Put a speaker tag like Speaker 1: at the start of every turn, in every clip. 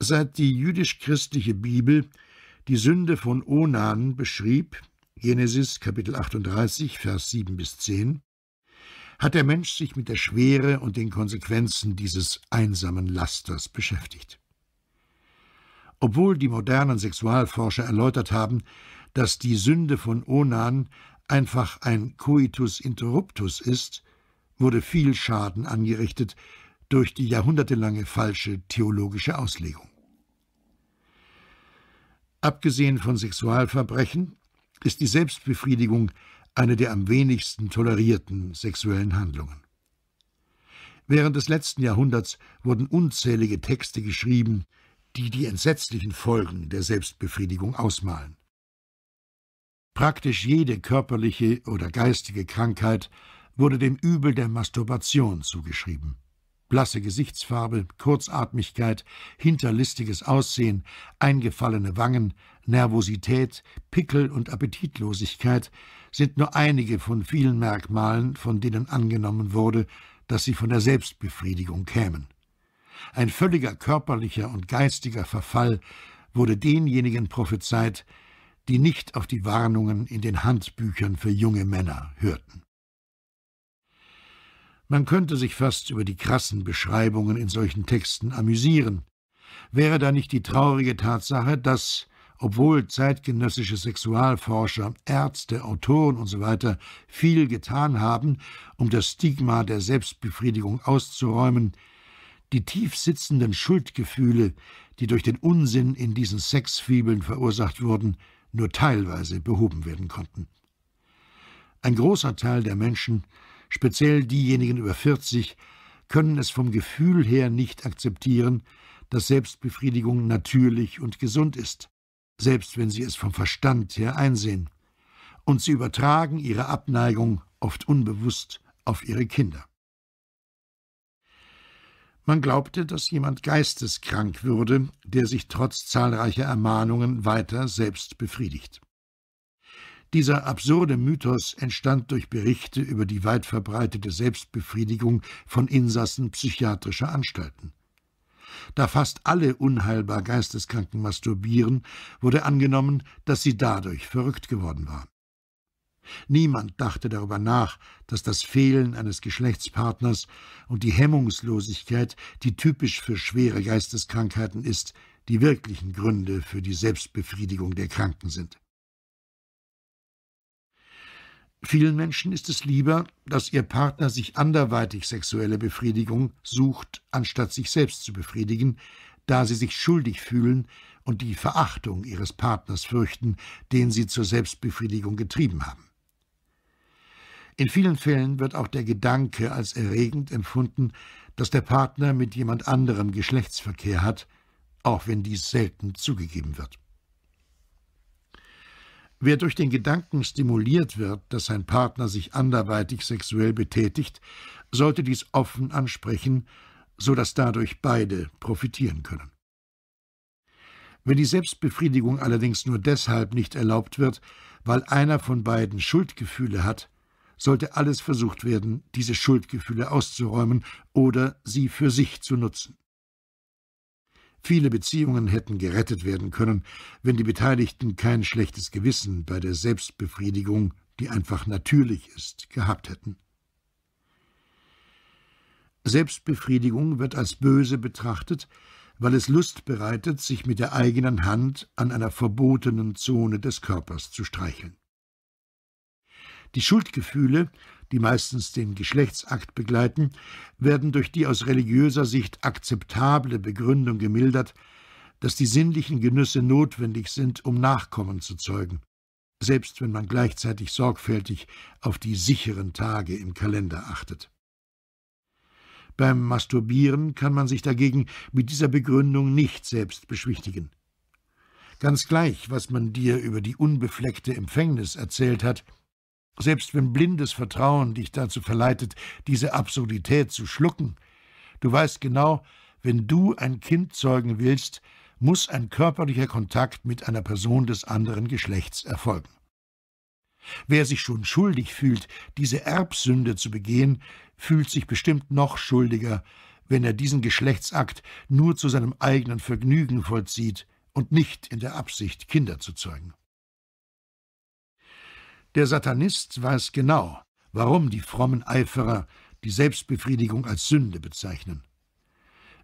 Speaker 1: Seit die jüdisch-christliche Bibel die Sünde von Onan beschrieb, Genesis Kapitel 38, Vers 7 bis 10, hat der Mensch sich mit der Schwere und den Konsequenzen dieses einsamen Lasters beschäftigt. Obwohl die modernen Sexualforscher erläutert haben, dass die Sünde von Onan einfach ein Coitus interruptus ist, wurde viel Schaden angerichtet, durch die jahrhundertelange falsche theologische Auslegung. Abgesehen von Sexualverbrechen ist die Selbstbefriedigung eine der am wenigsten tolerierten sexuellen Handlungen. Während des letzten Jahrhunderts wurden unzählige Texte geschrieben, die die entsetzlichen Folgen der Selbstbefriedigung ausmalen. Praktisch jede körperliche oder geistige Krankheit wurde dem Übel der Masturbation zugeschrieben. Blasse Gesichtsfarbe, Kurzatmigkeit, hinterlistiges Aussehen, eingefallene Wangen, Nervosität, Pickel und Appetitlosigkeit sind nur einige von vielen Merkmalen, von denen angenommen wurde, dass sie von der Selbstbefriedigung kämen. Ein völliger körperlicher und geistiger Verfall wurde denjenigen prophezeit, die nicht auf die Warnungen in den Handbüchern für junge Männer hörten. Man könnte sich fast über die krassen Beschreibungen in solchen Texten amüsieren. Wäre da nicht die traurige Tatsache, dass, obwohl zeitgenössische Sexualforscher, Ärzte, Autoren usw. So viel getan haben, um das Stigma der Selbstbefriedigung auszuräumen, die tief sitzenden Schuldgefühle, die durch den Unsinn in diesen Sexfibeln verursacht wurden, nur teilweise behoben werden konnten. Ein großer Teil der Menschen speziell diejenigen über 40, können es vom Gefühl her nicht akzeptieren, dass Selbstbefriedigung natürlich und gesund ist, selbst wenn sie es vom Verstand her einsehen. Und sie übertragen ihre Abneigung oft unbewusst auf ihre Kinder. Man glaubte, dass jemand geisteskrank würde, der sich trotz zahlreicher Ermahnungen weiter selbst befriedigt. Dieser absurde Mythos entstand durch Berichte über die weit verbreitete Selbstbefriedigung von Insassen psychiatrischer Anstalten. Da fast alle unheilbar Geisteskranken masturbieren, wurde angenommen, dass sie dadurch verrückt geworden waren. Niemand dachte darüber nach, dass das Fehlen eines Geschlechtspartners und die Hemmungslosigkeit, die typisch für schwere Geisteskrankheiten ist, die wirklichen Gründe für die Selbstbefriedigung der Kranken sind. Vielen Menschen ist es lieber, dass ihr Partner sich anderweitig sexuelle Befriedigung sucht, anstatt sich selbst zu befriedigen, da sie sich schuldig fühlen und die Verachtung ihres Partners fürchten, den sie zur Selbstbefriedigung getrieben haben. In vielen Fällen wird auch der Gedanke als erregend empfunden, dass der Partner mit jemand anderem Geschlechtsverkehr hat, auch wenn dies selten zugegeben wird. Wer durch den Gedanken stimuliert wird, dass sein Partner sich anderweitig sexuell betätigt, sollte dies offen ansprechen, so dass dadurch beide profitieren können. Wenn die Selbstbefriedigung allerdings nur deshalb nicht erlaubt wird, weil einer von beiden Schuldgefühle hat, sollte alles versucht werden, diese Schuldgefühle auszuräumen oder sie für sich zu nutzen. Viele Beziehungen hätten gerettet werden können, wenn die Beteiligten kein schlechtes Gewissen bei der Selbstbefriedigung, die einfach natürlich ist, gehabt hätten. Selbstbefriedigung wird als böse betrachtet, weil es Lust bereitet, sich mit der eigenen Hand an einer verbotenen Zone des Körpers zu streicheln. Die Schuldgefühle die meistens den Geschlechtsakt begleiten, werden durch die aus religiöser Sicht akzeptable Begründung gemildert, dass die sinnlichen Genüsse notwendig sind, um Nachkommen zu zeugen, selbst wenn man gleichzeitig sorgfältig auf die sicheren Tage im Kalender achtet. Beim Masturbieren kann man sich dagegen mit dieser Begründung nicht selbst beschwichtigen. Ganz gleich, was man dir über die unbefleckte Empfängnis erzählt hat, selbst wenn blindes Vertrauen dich dazu verleitet, diese Absurdität zu schlucken, du weißt genau, wenn du ein Kind zeugen willst, muss ein körperlicher Kontakt mit einer Person des anderen Geschlechts erfolgen. Wer sich schon schuldig fühlt, diese Erbsünde zu begehen, fühlt sich bestimmt noch schuldiger, wenn er diesen Geschlechtsakt nur zu seinem eigenen Vergnügen vollzieht und nicht in der Absicht, Kinder zu zeugen. Der Satanist weiß genau, warum die frommen Eiferer die Selbstbefriedigung als Sünde bezeichnen.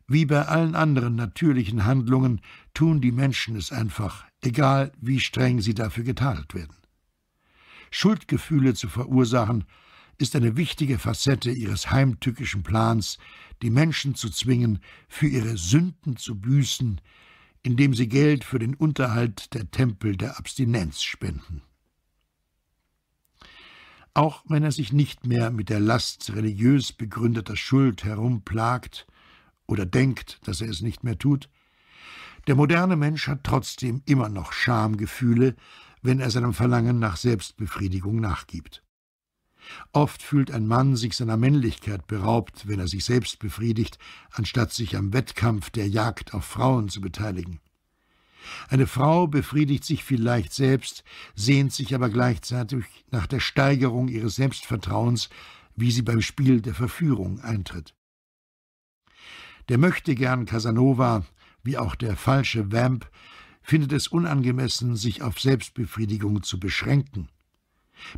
Speaker 1: Wie bei allen anderen natürlichen Handlungen tun die Menschen es einfach, egal wie streng sie dafür getadelt werden. Schuldgefühle zu verursachen, ist eine wichtige Facette ihres heimtückischen Plans, die Menschen zu zwingen, für ihre Sünden zu büßen, indem sie Geld für den Unterhalt der Tempel der Abstinenz spenden. Auch wenn er sich nicht mehr mit der Last religiös begründeter Schuld herumplagt oder denkt, dass er es nicht mehr tut, der moderne Mensch hat trotzdem immer noch Schamgefühle, wenn er seinem Verlangen nach Selbstbefriedigung nachgibt. Oft fühlt ein Mann sich seiner Männlichkeit beraubt, wenn er sich selbst befriedigt, anstatt sich am Wettkampf der Jagd auf Frauen zu beteiligen. Eine Frau befriedigt sich vielleicht selbst, sehnt sich aber gleichzeitig nach der Steigerung ihres Selbstvertrauens, wie sie beim Spiel der Verführung eintritt. Der möchte gern Casanova, wie auch der falsche Vamp, findet es unangemessen, sich auf Selbstbefriedigung zu beschränken.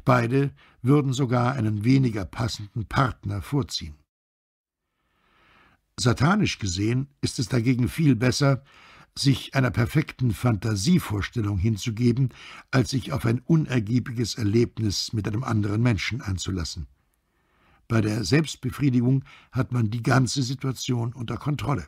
Speaker 1: Beide würden sogar einen weniger passenden Partner vorziehen. Satanisch gesehen ist es dagegen viel besser, sich einer perfekten Fantasievorstellung hinzugeben, als sich auf ein unergiebiges Erlebnis mit einem anderen Menschen einzulassen. Bei der Selbstbefriedigung hat man die ganze Situation unter Kontrolle.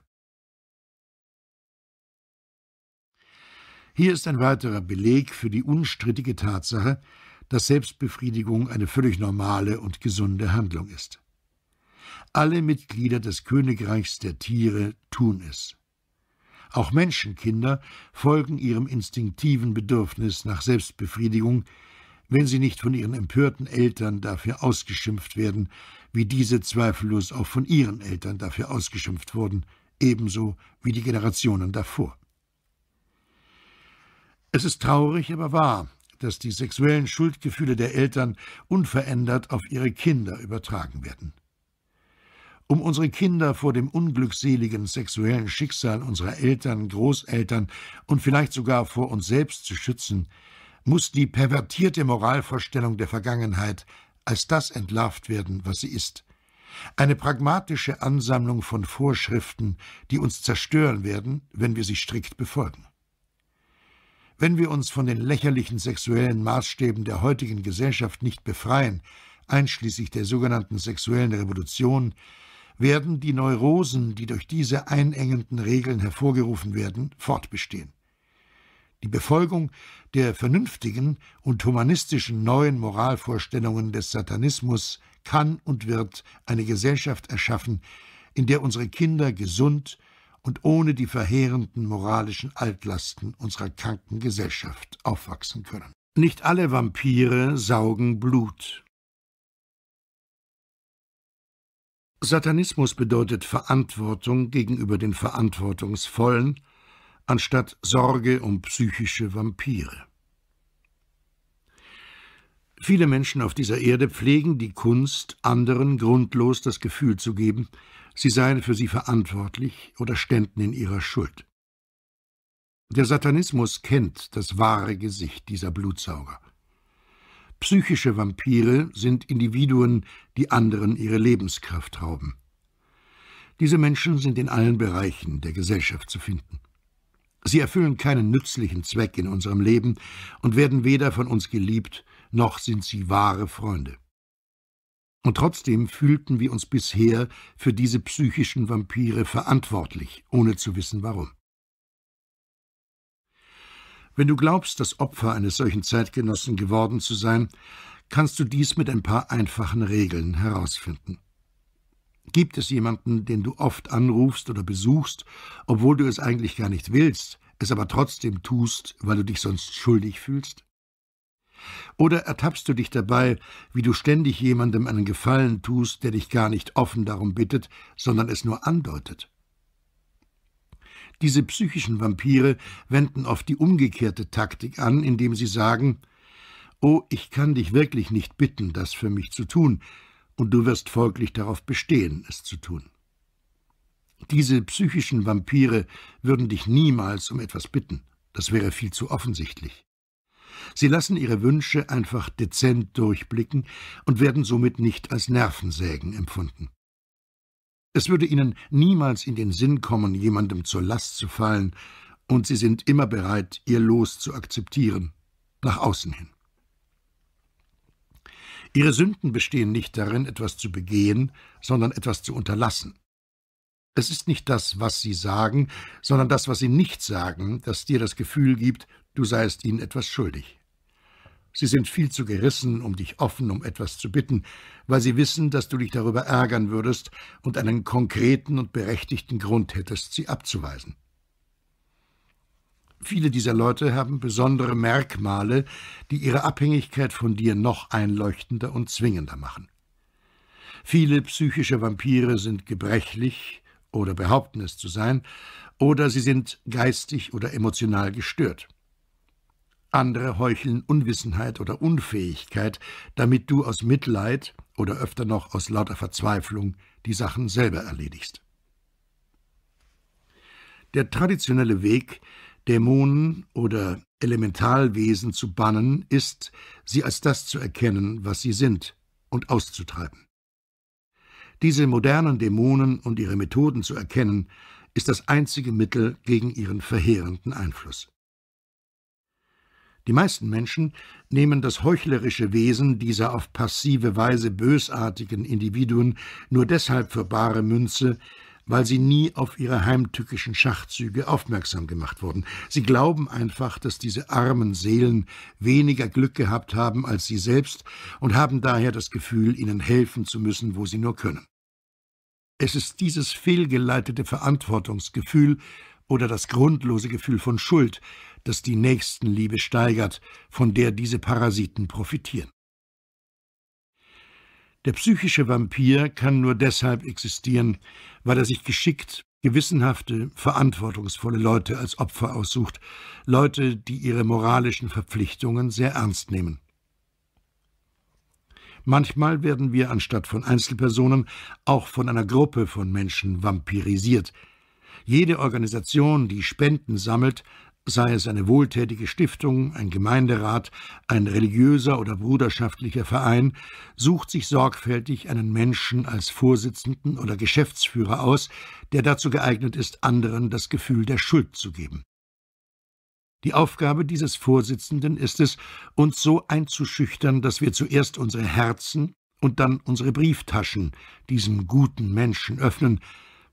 Speaker 1: Hier ist ein weiterer Beleg für die unstrittige Tatsache, dass Selbstbefriedigung eine völlig normale und gesunde Handlung ist. Alle Mitglieder des Königreichs der Tiere tun es. Auch Menschenkinder folgen ihrem instinktiven Bedürfnis nach Selbstbefriedigung, wenn sie nicht von ihren empörten Eltern dafür ausgeschimpft werden, wie diese zweifellos auch von ihren Eltern dafür ausgeschimpft wurden, ebenso wie die Generationen davor. Es ist traurig, aber wahr, dass die sexuellen Schuldgefühle der Eltern unverändert auf ihre Kinder übertragen werden um unsere Kinder vor dem unglückseligen sexuellen Schicksal unserer Eltern, Großeltern und vielleicht sogar vor uns selbst zu schützen, muss die pervertierte Moralvorstellung der Vergangenheit als das entlarvt werden, was sie ist. Eine pragmatische Ansammlung von Vorschriften, die uns zerstören werden, wenn wir sie strikt befolgen. Wenn wir uns von den lächerlichen sexuellen Maßstäben der heutigen Gesellschaft nicht befreien, einschließlich der sogenannten sexuellen Revolution, werden die Neurosen, die durch diese einengenden Regeln hervorgerufen werden, fortbestehen. Die Befolgung der vernünftigen und humanistischen neuen Moralvorstellungen des Satanismus kann und wird eine Gesellschaft erschaffen, in der unsere Kinder gesund und ohne die verheerenden moralischen Altlasten unserer kranken Gesellschaft aufwachsen können. Nicht alle Vampire saugen Blut. Satanismus bedeutet Verantwortung gegenüber den Verantwortungsvollen anstatt Sorge um psychische Vampire. Viele Menschen auf dieser Erde pflegen die Kunst, anderen grundlos das Gefühl zu geben, sie seien für sie verantwortlich oder ständen in ihrer Schuld. Der Satanismus kennt das wahre Gesicht dieser Blutsauger. Psychische Vampire sind Individuen, die anderen ihre Lebenskraft rauben. Diese Menschen sind in allen Bereichen der Gesellschaft zu finden. Sie erfüllen keinen nützlichen Zweck in unserem Leben und werden weder von uns geliebt, noch sind sie wahre Freunde. Und trotzdem fühlten wir uns bisher für diese psychischen Vampire verantwortlich, ohne zu wissen warum. Wenn du glaubst, das Opfer eines solchen Zeitgenossen geworden zu sein, kannst du dies mit ein paar einfachen Regeln herausfinden. Gibt es jemanden, den du oft anrufst oder besuchst, obwohl du es eigentlich gar nicht willst, es aber trotzdem tust, weil du dich sonst schuldig fühlst? Oder ertappst du dich dabei, wie du ständig jemandem einen Gefallen tust, der dich gar nicht offen darum bittet, sondern es nur andeutet? Diese psychischen Vampire wenden oft die umgekehrte Taktik an, indem sie sagen, Oh, ich kann dich wirklich nicht bitten, das für mich zu tun, und du wirst folglich darauf bestehen, es zu tun. Diese psychischen Vampire würden dich niemals um etwas bitten, das wäre viel zu offensichtlich. Sie lassen ihre Wünsche einfach dezent durchblicken und werden somit nicht als Nervensägen empfunden. Es würde ihnen niemals in den Sinn kommen, jemandem zur Last zu fallen, und sie sind immer bereit, ihr Los zu akzeptieren, nach außen hin. Ihre Sünden bestehen nicht darin, etwas zu begehen, sondern etwas zu unterlassen. Es ist nicht das, was sie sagen, sondern das, was sie nicht sagen, das dir das Gefühl gibt, du seist ihnen etwas schuldig. Sie sind viel zu gerissen, um dich offen um etwas zu bitten, weil sie wissen, dass du dich darüber ärgern würdest und einen konkreten und berechtigten Grund hättest, sie abzuweisen. Viele dieser Leute haben besondere Merkmale, die ihre Abhängigkeit von dir noch einleuchtender und zwingender machen. Viele psychische Vampire sind gebrechlich oder behaupten es zu sein, oder sie sind geistig oder emotional gestört. Andere heucheln Unwissenheit oder Unfähigkeit, damit du aus Mitleid oder öfter noch aus lauter Verzweiflung die Sachen selber erledigst. Der traditionelle Weg, Dämonen oder Elementalwesen zu bannen, ist, sie als das zu erkennen, was sie sind, und auszutreiben. Diese modernen Dämonen und ihre Methoden zu erkennen, ist das einzige Mittel gegen ihren verheerenden Einfluss. Die meisten Menschen nehmen das heuchlerische Wesen dieser auf passive Weise bösartigen Individuen nur deshalb für bare Münze, weil sie nie auf ihre heimtückischen Schachzüge aufmerksam gemacht wurden. Sie glauben einfach, dass diese armen Seelen weniger Glück gehabt haben als sie selbst und haben daher das Gefühl, ihnen helfen zu müssen, wo sie nur können. Es ist dieses fehlgeleitete Verantwortungsgefühl, oder das grundlose Gefühl von Schuld, das die Nächstenliebe steigert, von der diese Parasiten profitieren. Der psychische Vampir kann nur deshalb existieren, weil er sich geschickt, gewissenhafte, verantwortungsvolle Leute als Opfer aussucht, Leute, die ihre moralischen Verpflichtungen sehr ernst nehmen. Manchmal werden wir anstatt von Einzelpersonen auch von einer Gruppe von Menschen vampirisiert – jede Organisation, die Spenden sammelt, sei es eine wohltätige Stiftung, ein Gemeinderat, ein religiöser oder bruderschaftlicher Verein, sucht sich sorgfältig einen Menschen als Vorsitzenden oder Geschäftsführer aus, der dazu geeignet ist, anderen das Gefühl der Schuld zu geben. Die Aufgabe dieses Vorsitzenden ist es, uns so einzuschüchtern, dass wir zuerst unsere Herzen und dann unsere Brieftaschen diesem guten Menschen öffnen,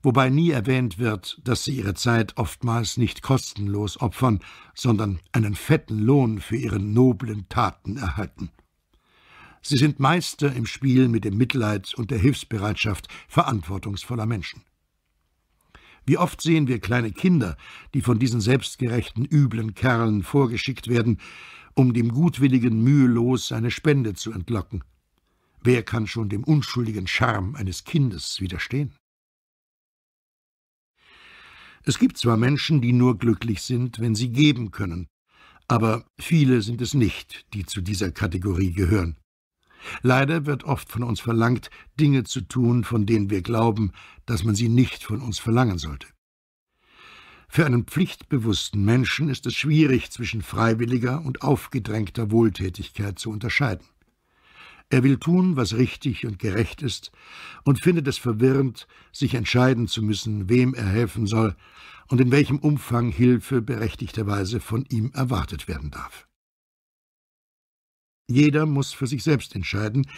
Speaker 1: wobei nie erwähnt wird, dass sie ihre Zeit oftmals nicht kostenlos opfern, sondern einen fetten Lohn für ihre noblen Taten erhalten. Sie sind Meister im Spiel mit dem Mitleid und der Hilfsbereitschaft verantwortungsvoller Menschen. Wie oft sehen wir kleine Kinder, die von diesen selbstgerechten, üblen Kerlen vorgeschickt werden, um dem Gutwilligen mühelos eine Spende zu entlocken. Wer kann schon dem unschuldigen Charme eines Kindes widerstehen? Es gibt zwar Menschen, die nur glücklich sind, wenn sie geben können, aber viele sind es nicht, die zu dieser Kategorie gehören. Leider wird oft von uns verlangt, Dinge zu tun, von denen wir glauben, dass man sie nicht von uns verlangen sollte. Für einen pflichtbewussten Menschen ist es schwierig, zwischen freiwilliger und aufgedrängter Wohltätigkeit zu unterscheiden. Er will tun, was richtig und gerecht ist und findet es verwirrend, sich entscheiden zu müssen, wem er helfen soll und in welchem Umfang Hilfe berechtigterweise von ihm erwartet werden darf. Jeder muss für sich selbst entscheiden,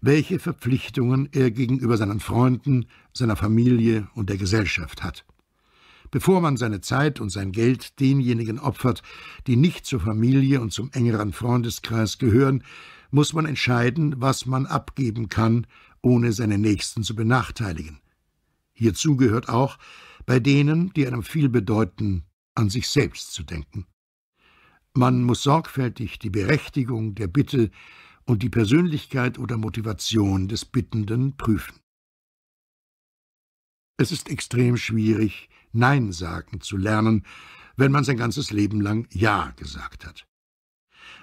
Speaker 1: welche Verpflichtungen er gegenüber seinen Freunden, seiner Familie und der Gesellschaft hat. Bevor man seine Zeit und sein Geld denjenigen opfert, die nicht zur Familie und zum engeren Freundeskreis gehören, muss man entscheiden, was man abgeben kann, ohne seine Nächsten zu benachteiligen. Hierzu gehört auch, bei denen, die einem viel bedeuten, an sich selbst zu denken. Man muss sorgfältig die Berechtigung der Bitte und die Persönlichkeit oder Motivation des Bittenden prüfen. Es ist extrem schwierig, Nein sagen zu lernen, wenn man sein ganzes Leben lang Ja gesagt hat.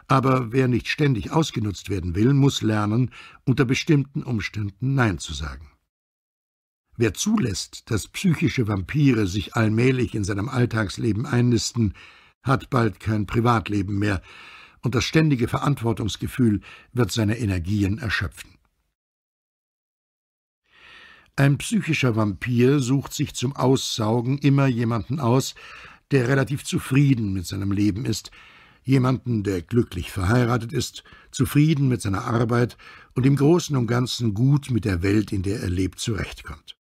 Speaker 1: Aber wer nicht ständig ausgenutzt werden will, muss lernen, unter bestimmten Umständen Nein zu sagen. Wer zulässt, dass psychische Vampire sich allmählich in seinem Alltagsleben einnisten, hat bald kein Privatleben mehr, und das ständige Verantwortungsgefühl wird seine Energien erschöpfen. Ein psychischer Vampir sucht sich zum Aussaugen immer jemanden aus, der relativ zufrieden mit seinem Leben ist, jemanden, der glücklich verheiratet ist, zufrieden mit seiner Arbeit und im Großen und Ganzen gut mit der Welt, in der er lebt, zurechtkommt.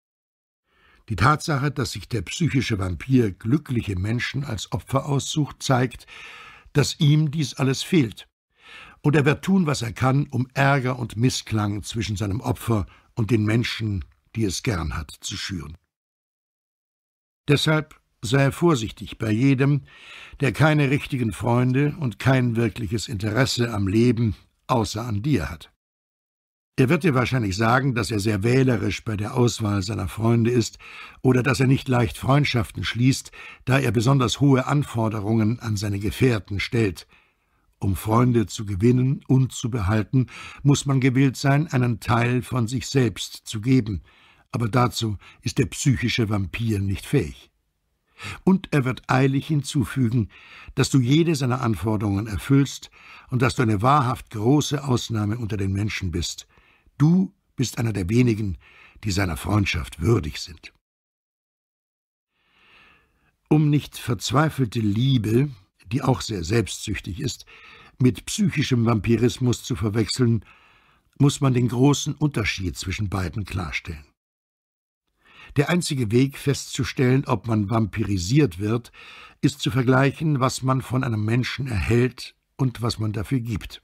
Speaker 1: Die Tatsache, dass sich der psychische Vampir glückliche Menschen als Opfer aussucht, zeigt, dass ihm dies alles fehlt. Und er wird tun, was er kann, um Ärger und Missklang zwischen seinem Opfer und den Menschen, die es gern hat, zu schüren. Deshalb sei vorsichtig bei jedem, der keine richtigen Freunde und kein wirkliches Interesse am Leben außer an dir hat. Er wird dir wahrscheinlich sagen, dass er sehr wählerisch bei der Auswahl seiner Freunde ist oder dass er nicht leicht Freundschaften schließt, da er besonders hohe Anforderungen an seine Gefährten stellt. Um Freunde zu gewinnen und zu behalten, muss man gewillt sein, einen Teil von sich selbst zu geben, aber dazu ist der psychische Vampir nicht fähig. Und er wird eilig hinzufügen, dass du jede seiner Anforderungen erfüllst und dass du eine wahrhaft große Ausnahme unter den Menschen bist. Du bist einer der wenigen, die seiner Freundschaft würdig sind. Um nicht verzweifelte Liebe, die auch sehr selbstsüchtig ist, mit psychischem Vampirismus zu verwechseln, muss man den großen Unterschied zwischen beiden klarstellen. Der einzige Weg festzustellen, ob man vampirisiert wird, ist zu vergleichen, was man von einem Menschen erhält und was man dafür gibt.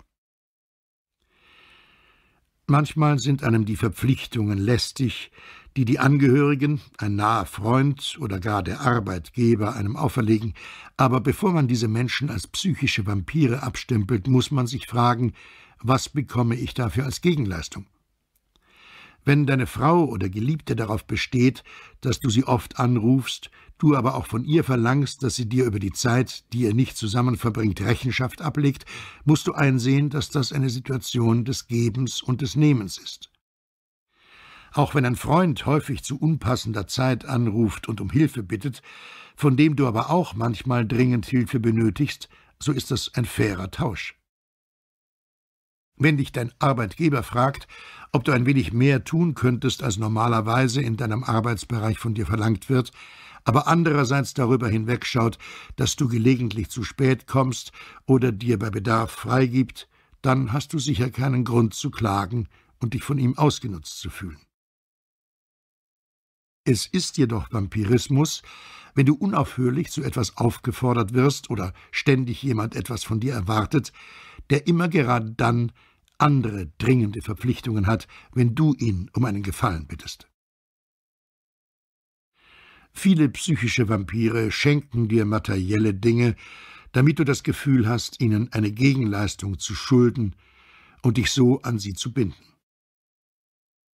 Speaker 1: Manchmal sind einem die Verpflichtungen lästig, die die Angehörigen, ein naher Freund oder gar der Arbeitgeber einem auferlegen, aber bevor man diese Menschen als psychische Vampire abstempelt, muss man sich fragen, was bekomme ich dafür als Gegenleistung? Wenn deine Frau oder Geliebte darauf besteht, dass du sie oft anrufst, du aber auch von ihr verlangst, dass sie dir über die Zeit, die ihr nicht zusammen verbringt, Rechenschaft ablegt, musst du einsehen, dass das eine Situation des Gebens und des Nehmens ist. Auch wenn ein Freund häufig zu unpassender Zeit anruft und um Hilfe bittet, von dem du aber auch manchmal dringend Hilfe benötigst, so ist das ein fairer Tausch. Wenn dich dein Arbeitgeber fragt, ob du ein wenig mehr tun könntest, als normalerweise in deinem Arbeitsbereich von dir verlangt wird, aber andererseits darüber hinwegschaut, dass du gelegentlich zu spät kommst oder dir bei Bedarf freigibt, dann hast du sicher keinen Grund zu klagen und dich von ihm ausgenutzt zu fühlen. Es ist jedoch Vampirismus, wenn du unaufhörlich zu etwas aufgefordert wirst oder ständig jemand etwas von dir erwartet, der immer gerade dann andere dringende Verpflichtungen hat, wenn du ihn um einen Gefallen bittest. Viele psychische Vampire schenken dir materielle Dinge, damit du das Gefühl hast, ihnen eine Gegenleistung zu schulden und dich so an sie zu binden.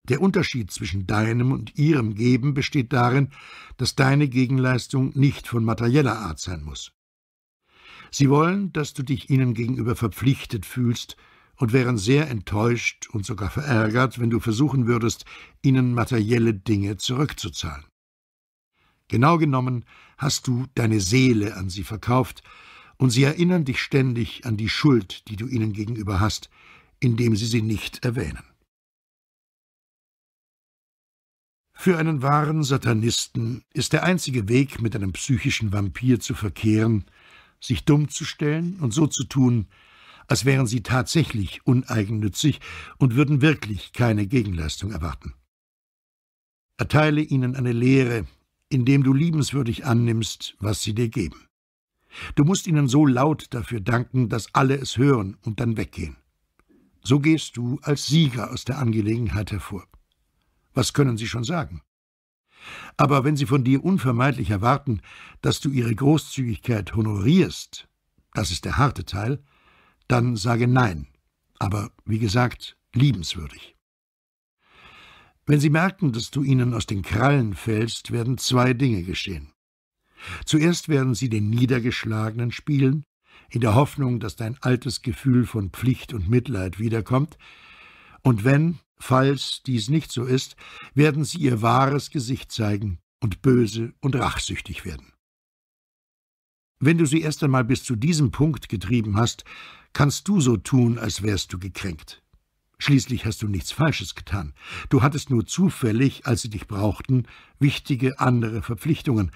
Speaker 1: Der Unterschied zwischen deinem und ihrem Geben besteht darin, dass deine Gegenleistung nicht von materieller Art sein muss. Sie wollen, dass du dich ihnen gegenüber verpflichtet fühlst und wären sehr enttäuscht und sogar verärgert, wenn du versuchen würdest, ihnen materielle Dinge zurückzuzahlen. Genau genommen hast du deine Seele an sie verkauft, und sie erinnern dich ständig an die Schuld, die du ihnen gegenüber hast, indem sie sie nicht erwähnen. Für einen wahren Satanisten ist der einzige Weg, mit einem psychischen Vampir zu verkehren, sich dumm zu stellen und so zu tun, als wären sie tatsächlich uneigennützig und würden wirklich keine Gegenleistung erwarten. Erteile ihnen eine Lehre, indem du liebenswürdig annimmst, was sie dir geben. Du musst ihnen so laut dafür danken, dass alle es hören und dann weggehen. So gehst du als Sieger aus der Angelegenheit hervor. Was können sie schon sagen? Aber wenn sie von dir unvermeidlich erwarten, dass du ihre Großzügigkeit honorierst, das ist der harte Teil, dann sage Nein, aber wie gesagt, liebenswürdig. Wenn sie merken, dass du ihnen aus den Krallen fällst, werden zwei Dinge geschehen. Zuerst werden sie den Niedergeschlagenen spielen, in der Hoffnung, dass dein altes Gefühl von Pflicht und Mitleid wiederkommt, und wenn, Falls dies nicht so ist, werden sie ihr wahres Gesicht zeigen und böse und rachsüchtig werden. Wenn du sie erst einmal bis zu diesem Punkt getrieben hast, kannst du so tun, als wärst du gekränkt. Schließlich hast du nichts Falsches getan. Du hattest nur zufällig, als sie dich brauchten, wichtige andere Verpflichtungen.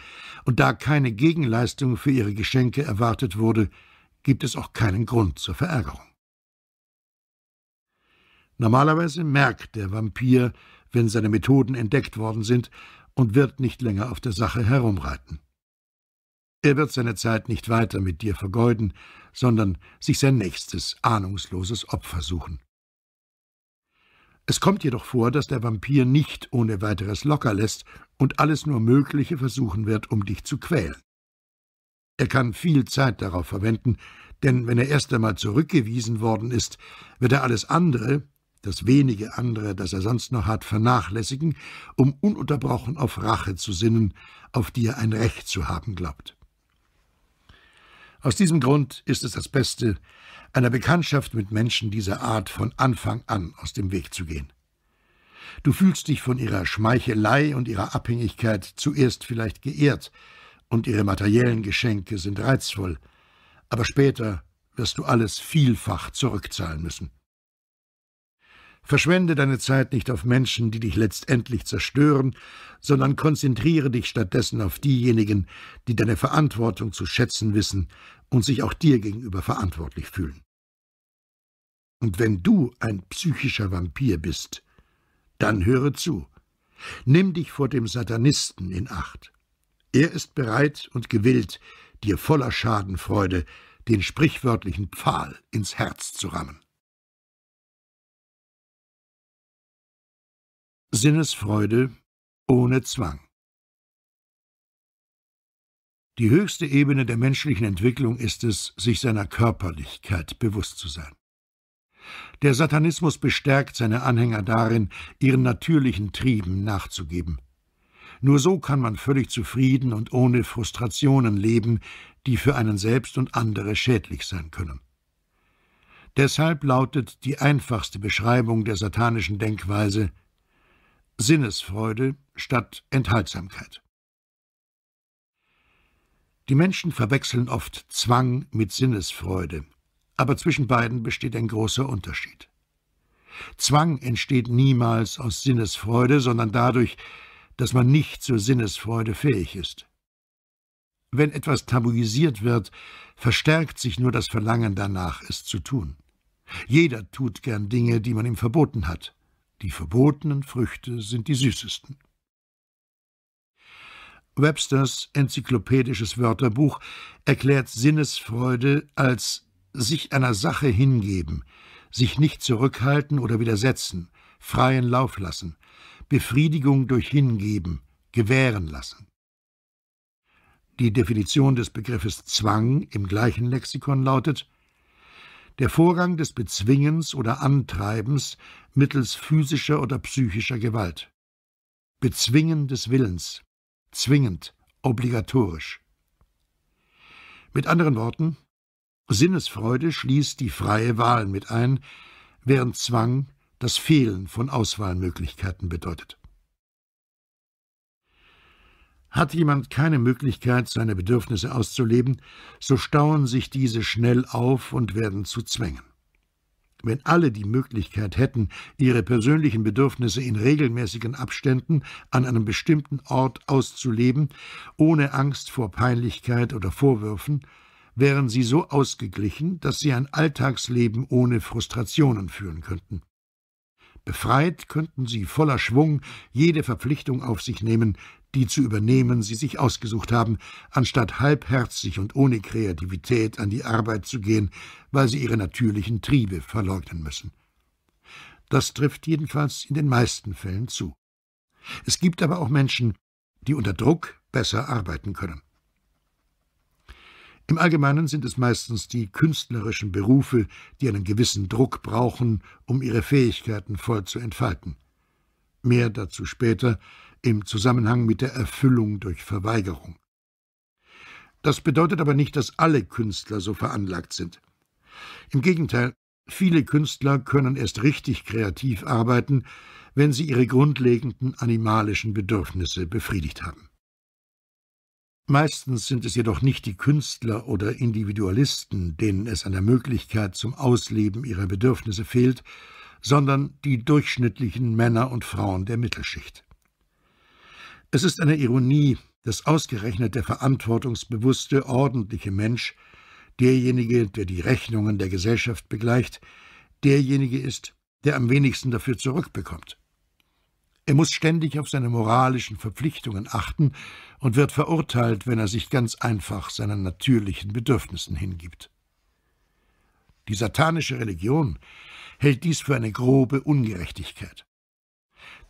Speaker 1: Und da keine Gegenleistung für ihre Geschenke erwartet wurde, gibt es auch keinen Grund zur Verärgerung. Normalerweise merkt der Vampir, wenn seine Methoden entdeckt worden sind, und wird nicht länger auf der Sache herumreiten. Er wird seine Zeit nicht weiter mit dir vergeuden, sondern sich sein nächstes ahnungsloses Opfer suchen. Es kommt jedoch vor, dass der Vampir nicht ohne weiteres locker lässt und alles nur Mögliche versuchen wird, um dich zu quälen. Er kann viel Zeit darauf verwenden, denn wenn er erst einmal zurückgewiesen worden ist, wird er alles andere, das wenige andere, das er sonst noch hat, vernachlässigen, um ununterbrochen auf Rache zu sinnen, auf die er ein Recht zu haben glaubt. Aus diesem Grund ist es das Beste, einer Bekanntschaft mit Menschen dieser Art von Anfang an aus dem Weg zu gehen. Du fühlst dich von ihrer Schmeichelei und ihrer Abhängigkeit zuerst vielleicht geehrt, und ihre materiellen Geschenke sind reizvoll, aber später wirst du alles vielfach zurückzahlen müssen. Verschwende deine Zeit nicht auf Menschen, die dich letztendlich zerstören, sondern konzentriere dich stattdessen auf diejenigen, die deine Verantwortung zu schätzen wissen und sich auch dir gegenüber verantwortlich fühlen. Und wenn du ein psychischer Vampir bist, dann höre zu. Nimm dich vor dem Satanisten in Acht. Er ist bereit und gewillt, dir voller Schadenfreude den sprichwörtlichen Pfahl ins Herz zu rammen. Sinnesfreude ohne Zwang. Die höchste Ebene der menschlichen Entwicklung ist es, sich seiner Körperlichkeit bewusst zu sein. Der Satanismus bestärkt seine Anhänger darin, ihren natürlichen Trieben nachzugeben. Nur so kann man völlig zufrieden und ohne Frustrationen leben, die für einen selbst und andere schädlich sein können. Deshalb lautet die einfachste Beschreibung der satanischen Denkweise Sinnesfreude statt Enthaltsamkeit. Die Menschen verwechseln oft Zwang mit Sinnesfreude, aber zwischen beiden besteht ein großer Unterschied. Zwang entsteht niemals aus Sinnesfreude, sondern dadurch, dass man nicht zur Sinnesfreude fähig ist. Wenn etwas tabuisiert wird, verstärkt sich nur das Verlangen danach, es zu tun. Jeder tut gern Dinge, die man ihm verboten hat. Die verbotenen Früchte sind die süßesten. Websters enzyklopädisches Wörterbuch erklärt Sinnesfreude als sich einer Sache hingeben, sich nicht zurückhalten oder widersetzen, freien Lauf lassen, Befriedigung durch Hingeben, gewähren lassen. Die Definition des Begriffes Zwang im gleichen Lexikon lautet der Vorgang des Bezwingens oder Antreibens mittels physischer oder psychischer Gewalt. Bezwingen des Willens, zwingend, obligatorisch. Mit anderen Worten, Sinnesfreude schließt die freie Wahl mit ein, während Zwang das Fehlen von Auswahlmöglichkeiten bedeutet. Hat jemand keine Möglichkeit, seine Bedürfnisse auszuleben, so stauen sich diese schnell auf und werden zu Zwängen. Wenn alle die Möglichkeit hätten, ihre persönlichen Bedürfnisse in regelmäßigen Abständen an einem bestimmten Ort auszuleben, ohne Angst vor Peinlichkeit oder Vorwürfen, wären sie so ausgeglichen, dass sie ein Alltagsleben ohne Frustrationen führen könnten. Befreit könnten sie voller Schwung jede Verpflichtung auf sich nehmen, die zu übernehmen sie sich ausgesucht haben, anstatt halbherzig und ohne Kreativität an die Arbeit zu gehen, weil sie ihre natürlichen Triebe verleugnen müssen. Das trifft jedenfalls in den meisten Fällen zu. Es gibt aber auch Menschen, die unter Druck besser arbeiten können. Im Allgemeinen sind es meistens die künstlerischen Berufe, die einen gewissen Druck brauchen, um ihre Fähigkeiten voll zu entfalten. Mehr dazu später, im Zusammenhang mit der Erfüllung durch Verweigerung. Das bedeutet aber nicht, dass alle Künstler so veranlagt sind. Im Gegenteil, viele Künstler können erst richtig kreativ arbeiten, wenn sie ihre grundlegenden animalischen Bedürfnisse befriedigt haben. Meistens sind es jedoch nicht die Künstler oder Individualisten, denen es an der Möglichkeit zum Ausleben ihrer Bedürfnisse fehlt, sondern die durchschnittlichen Männer und Frauen der Mittelschicht. Es ist eine Ironie, dass ausgerechnet der verantwortungsbewusste, ordentliche Mensch, derjenige, der die Rechnungen der Gesellschaft begleicht, derjenige ist, der am wenigsten dafür zurückbekommt. Er muss ständig auf seine moralischen Verpflichtungen achten und wird verurteilt, wenn er sich ganz einfach seinen natürlichen Bedürfnissen hingibt. Die satanische Religion hält dies für eine grobe Ungerechtigkeit.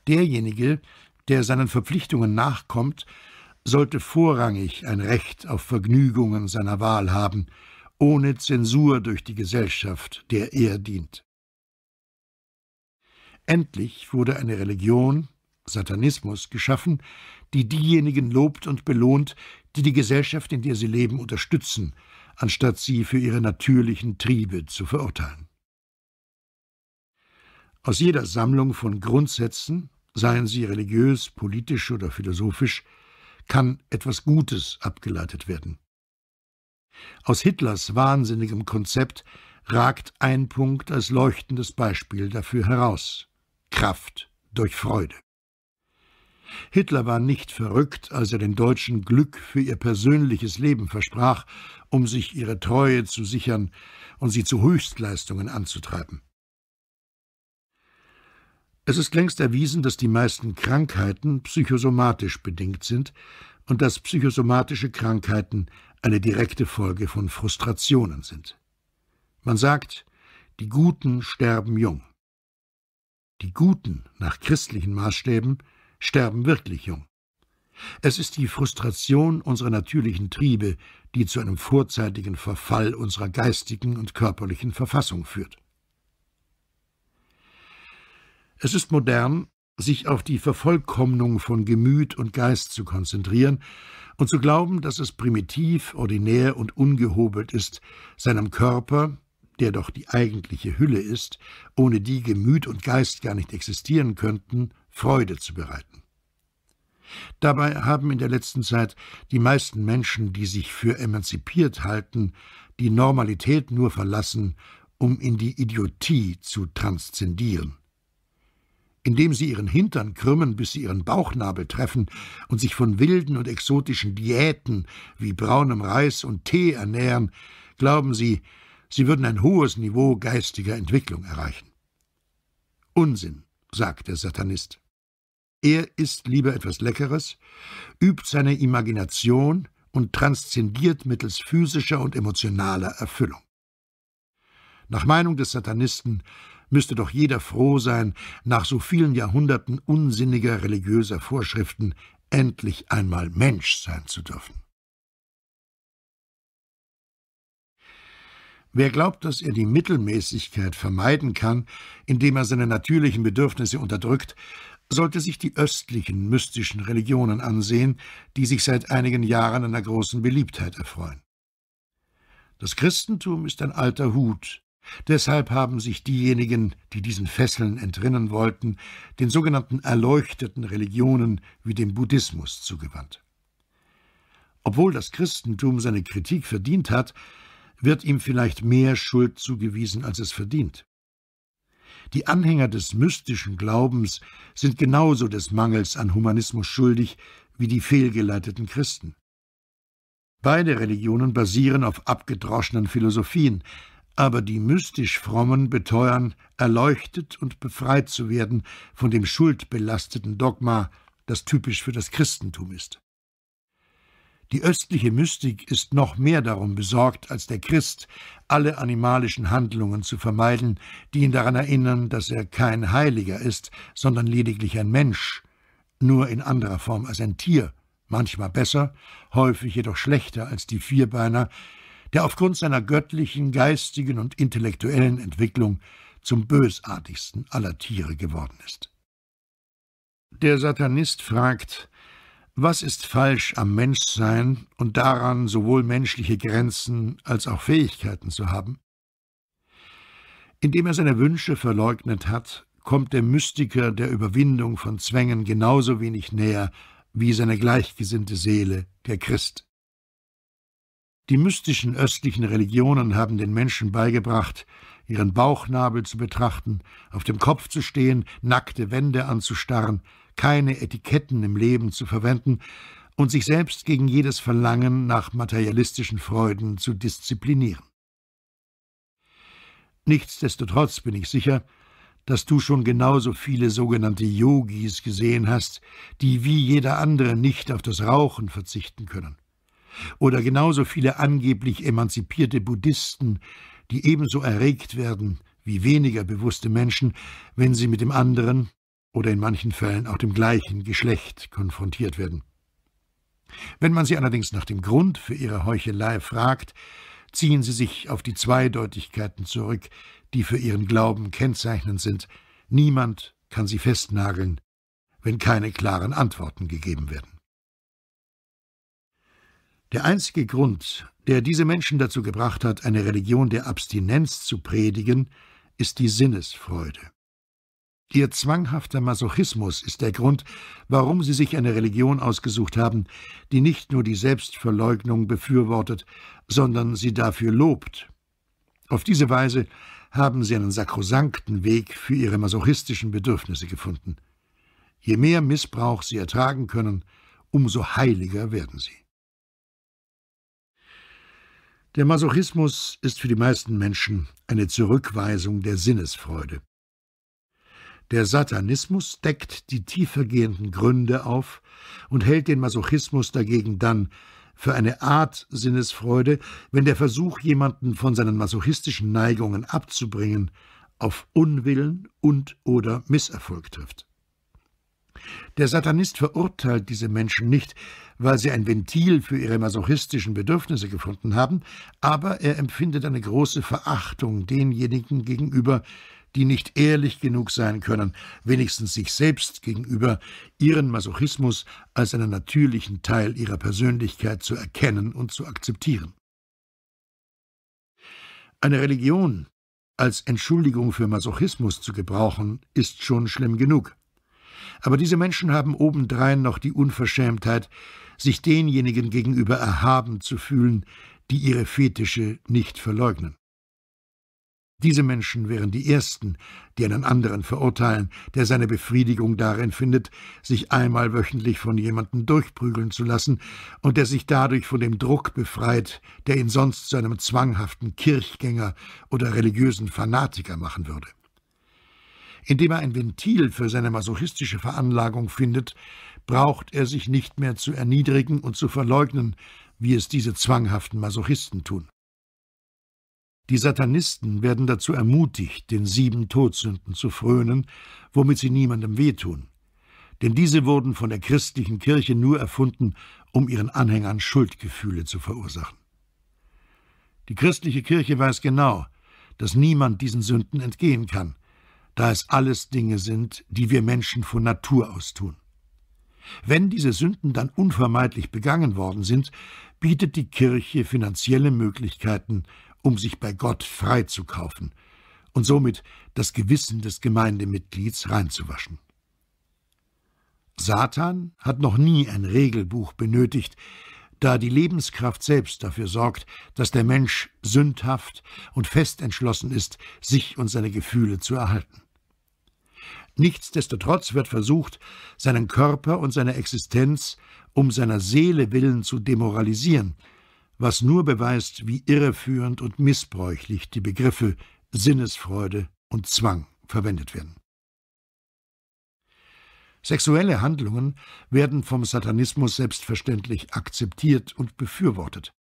Speaker 1: Derjenige, der der seinen Verpflichtungen nachkommt, sollte vorrangig ein Recht auf Vergnügungen seiner Wahl haben, ohne Zensur durch die Gesellschaft, der er dient. Endlich wurde eine Religion, Satanismus, geschaffen, die diejenigen lobt und belohnt, die die Gesellschaft, in der sie leben, unterstützen, anstatt sie für ihre natürlichen Triebe zu verurteilen. Aus jeder Sammlung von Grundsätzen, seien sie religiös, politisch oder philosophisch, kann etwas Gutes abgeleitet werden. Aus Hitlers wahnsinnigem Konzept ragt ein Punkt als leuchtendes Beispiel dafür heraus Kraft durch Freude. Hitler war nicht verrückt, als er den Deutschen Glück für ihr persönliches Leben versprach, um sich ihre Treue zu sichern und sie zu Höchstleistungen anzutreiben. Es ist längst erwiesen, dass die meisten Krankheiten psychosomatisch bedingt sind und dass psychosomatische Krankheiten eine direkte Folge von Frustrationen sind. Man sagt, die Guten sterben jung. Die Guten nach christlichen Maßstäben sterben wirklich jung. Es ist die Frustration unserer natürlichen Triebe, die zu einem vorzeitigen Verfall unserer geistigen und körperlichen Verfassung führt. Es ist modern, sich auf die Vervollkommnung von Gemüt und Geist zu konzentrieren und zu glauben, dass es primitiv, ordinär und ungehobelt ist, seinem Körper, der doch die eigentliche Hülle ist, ohne die Gemüt und Geist gar nicht existieren könnten, Freude zu bereiten. Dabei haben in der letzten Zeit die meisten Menschen, die sich für emanzipiert halten, die Normalität nur verlassen, um in die Idiotie zu transzendieren indem sie ihren Hintern krümmen, bis sie ihren Bauchnabel treffen und sich von wilden und exotischen Diäten wie braunem Reis und Tee ernähren, glauben sie, sie würden ein hohes Niveau geistiger Entwicklung erreichen. Unsinn, sagt der Satanist. Er isst lieber etwas Leckeres, übt seine Imagination und transzendiert mittels physischer und emotionaler Erfüllung. Nach Meinung des Satanisten müsste doch jeder froh sein, nach so vielen Jahrhunderten unsinniger religiöser Vorschriften endlich einmal Mensch sein zu dürfen. Wer glaubt, dass er die Mittelmäßigkeit vermeiden kann, indem er seine natürlichen Bedürfnisse unterdrückt, sollte sich die östlichen mystischen Religionen ansehen, die sich seit einigen Jahren einer großen Beliebtheit erfreuen. Das Christentum ist ein alter Hut, Deshalb haben sich diejenigen, die diesen Fesseln entrinnen wollten, den sogenannten erleuchteten Religionen wie dem Buddhismus zugewandt. Obwohl das Christentum seine Kritik verdient hat, wird ihm vielleicht mehr Schuld zugewiesen, als es verdient. Die Anhänger des mystischen Glaubens sind genauso des Mangels an Humanismus schuldig wie die fehlgeleiteten Christen. Beide Religionen basieren auf abgedroschenen Philosophien, aber die mystisch Frommen beteuern, erleuchtet und befreit zu werden von dem schuldbelasteten Dogma, das typisch für das Christentum ist. Die östliche Mystik ist noch mehr darum besorgt als der Christ, alle animalischen Handlungen zu vermeiden, die ihn daran erinnern, dass er kein Heiliger ist, sondern lediglich ein Mensch, nur in anderer Form als ein Tier, manchmal besser, häufig jedoch schlechter als die Vierbeiner, der aufgrund seiner göttlichen, geistigen und intellektuellen Entwicklung zum bösartigsten aller Tiere geworden ist. Der Satanist fragt, was ist falsch am Menschsein und daran, sowohl menschliche Grenzen als auch Fähigkeiten zu haben? Indem er seine Wünsche verleugnet hat, kommt der Mystiker der Überwindung von Zwängen genauso wenig näher wie seine gleichgesinnte Seele, der Christ. Die mystischen östlichen Religionen haben den Menschen beigebracht, ihren Bauchnabel zu betrachten, auf dem Kopf zu stehen, nackte Wände anzustarren, keine Etiketten im Leben zu verwenden und sich selbst gegen jedes Verlangen nach materialistischen Freuden zu disziplinieren. Nichtsdestotrotz bin ich sicher, dass du schon genauso viele sogenannte Yogis gesehen hast, die wie jeder andere nicht auf das Rauchen verzichten können oder genauso viele angeblich emanzipierte Buddhisten, die ebenso erregt werden wie weniger bewusste Menschen, wenn sie mit dem anderen oder in manchen Fällen auch dem gleichen Geschlecht konfrontiert werden. Wenn man sie allerdings nach dem Grund für ihre Heuchelei fragt, ziehen sie sich auf die Zweideutigkeiten zurück, die für ihren Glauben kennzeichnend sind. Niemand kann sie festnageln, wenn keine klaren Antworten gegeben werden. Der einzige Grund, der diese Menschen dazu gebracht hat, eine Religion der Abstinenz zu predigen, ist die Sinnesfreude. Ihr zwanghafter Masochismus ist der Grund, warum sie sich eine Religion ausgesucht haben, die nicht nur die Selbstverleugnung befürwortet, sondern sie dafür lobt. Auf diese Weise haben sie einen sakrosankten Weg für ihre masochistischen Bedürfnisse gefunden. Je mehr Missbrauch sie ertragen können, umso heiliger werden sie. Der Masochismus ist für die meisten Menschen eine Zurückweisung der Sinnesfreude. Der Satanismus deckt die tiefergehenden Gründe auf und hält den Masochismus dagegen dann für eine Art Sinnesfreude, wenn der Versuch, jemanden von seinen masochistischen Neigungen abzubringen, auf Unwillen und oder Misserfolg trifft. Der Satanist verurteilt diese Menschen nicht, weil sie ein Ventil für ihre masochistischen Bedürfnisse gefunden haben, aber er empfindet eine große Verachtung denjenigen gegenüber, die nicht ehrlich genug sein können, wenigstens sich selbst gegenüber, ihren Masochismus als einen natürlichen Teil ihrer Persönlichkeit zu erkennen und zu akzeptieren. Eine Religion als Entschuldigung für Masochismus zu gebrauchen, ist schon schlimm genug. Aber diese Menschen haben obendrein noch die Unverschämtheit, sich denjenigen gegenüber erhaben zu fühlen, die ihre Fetische nicht verleugnen. Diese Menschen wären die Ersten, die einen anderen verurteilen, der seine Befriedigung darin findet, sich einmal wöchentlich von jemandem durchprügeln zu lassen und der sich dadurch von dem Druck befreit, der ihn sonst zu einem zwanghaften Kirchgänger oder religiösen Fanatiker machen würde. Indem er ein Ventil für seine masochistische Veranlagung findet, braucht er sich nicht mehr zu erniedrigen und zu verleugnen, wie es diese zwanghaften Masochisten tun. Die Satanisten werden dazu ermutigt, den sieben Todsünden zu frönen, womit sie niemandem wehtun. Denn diese wurden von der christlichen Kirche nur erfunden, um ihren Anhängern Schuldgefühle zu verursachen. Die christliche Kirche weiß genau, dass niemand diesen Sünden entgehen kann, da es alles Dinge sind, die wir Menschen von Natur aus tun. Wenn diese Sünden dann unvermeidlich begangen worden sind, bietet die Kirche finanzielle Möglichkeiten, um sich bei Gott freizukaufen und somit das Gewissen des Gemeindemitglieds reinzuwaschen. Satan hat noch nie ein Regelbuch benötigt, da die Lebenskraft selbst dafür sorgt, dass der Mensch sündhaft und fest entschlossen ist, sich und seine Gefühle zu erhalten. Nichtsdestotrotz wird versucht, seinen Körper und seine Existenz um seiner Seele willen zu demoralisieren, was nur beweist, wie irreführend und missbräuchlich die Begriffe Sinnesfreude und Zwang verwendet werden. Sexuelle Handlungen werden vom Satanismus selbstverständlich akzeptiert und befürwortet.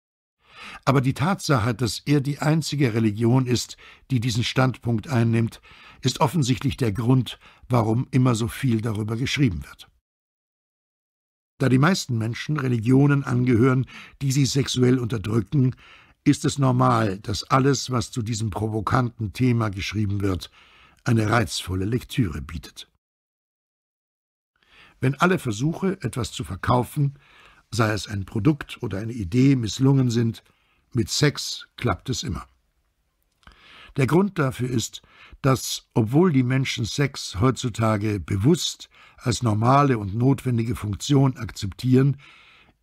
Speaker 1: Aber die Tatsache, dass er die einzige Religion ist, die diesen Standpunkt einnimmt, ist offensichtlich der Grund, warum immer so viel darüber geschrieben wird. Da die meisten Menschen Religionen angehören, die sie sexuell unterdrücken, ist es normal, dass alles, was zu diesem provokanten Thema geschrieben wird, eine reizvolle Lektüre bietet wenn alle Versuche, etwas zu verkaufen, sei es ein Produkt oder eine Idee, misslungen sind, mit Sex klappt es immer. Der Grund dafür ist, dass, obwohl die Menschen Sex heutzutage bewusst als normale und notwendige Funktion akzeptieren,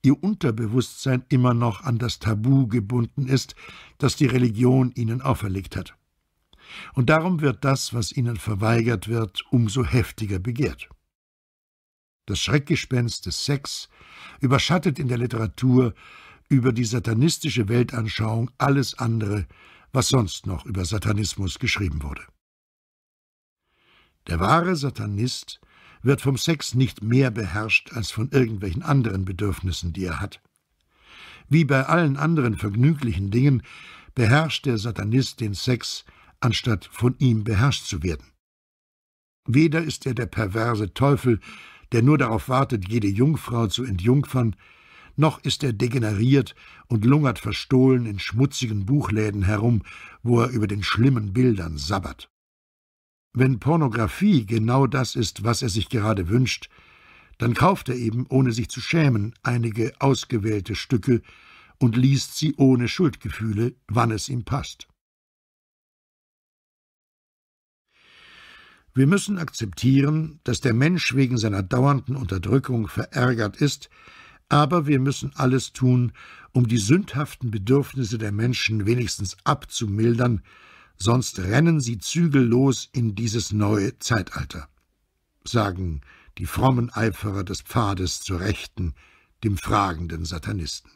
Speaker 1: ihr Unterbewusstsein immer noch an das Tabu gebunden ist, das die Religion ihnen auferlegt hat. Und darum wird das, was ihnen verweigert wird, umso heftiger begehrt das Schreckgespenst des Sex, überschattet in der Literatur über die satanistische Weltanschauung alles andere, was sonst noch über Satanismus geschrieben wurde. Der wahre Satanist wird vom Sex nicht mehr beherrscht als von irgendwelchen anderen Bedürfnissen, die er hat. Wie bei allen anderen vergnüglichen Dingen beherrscht der Satanist den Sex, anstatt von ihm beherrscht zu werden. Weder ist er der perverse Teufel, der nur darauf wartet, jede Jungfrau zu entjungfern, noch ist er degeneriert und lungert verstohlen in schmutzigen Buchläden herum, wo er über den schlimmen Bildern sabbert. Wenn Pornografie genau das ist, was er sich gerade wünscht, dann kauft er eben, ohne sich zu schämen, einige ausgewählte Stücke und liest sie ohne Schuldgefühle, wann es ihm passt. Wir müssen akzeptieren, dass der Mensch wegen seiner dauernden Unterdrückung verärgert ist, aber wir müssen alles tun, um die sündhaften Bedürfnisse der Menschen wenigstens abzumildern, sonst rennen sie zügellos in dieses neue Zeitalter, sagen die frommen Eiferer des Pfades zur Rechten, dem fragenden Satanisten.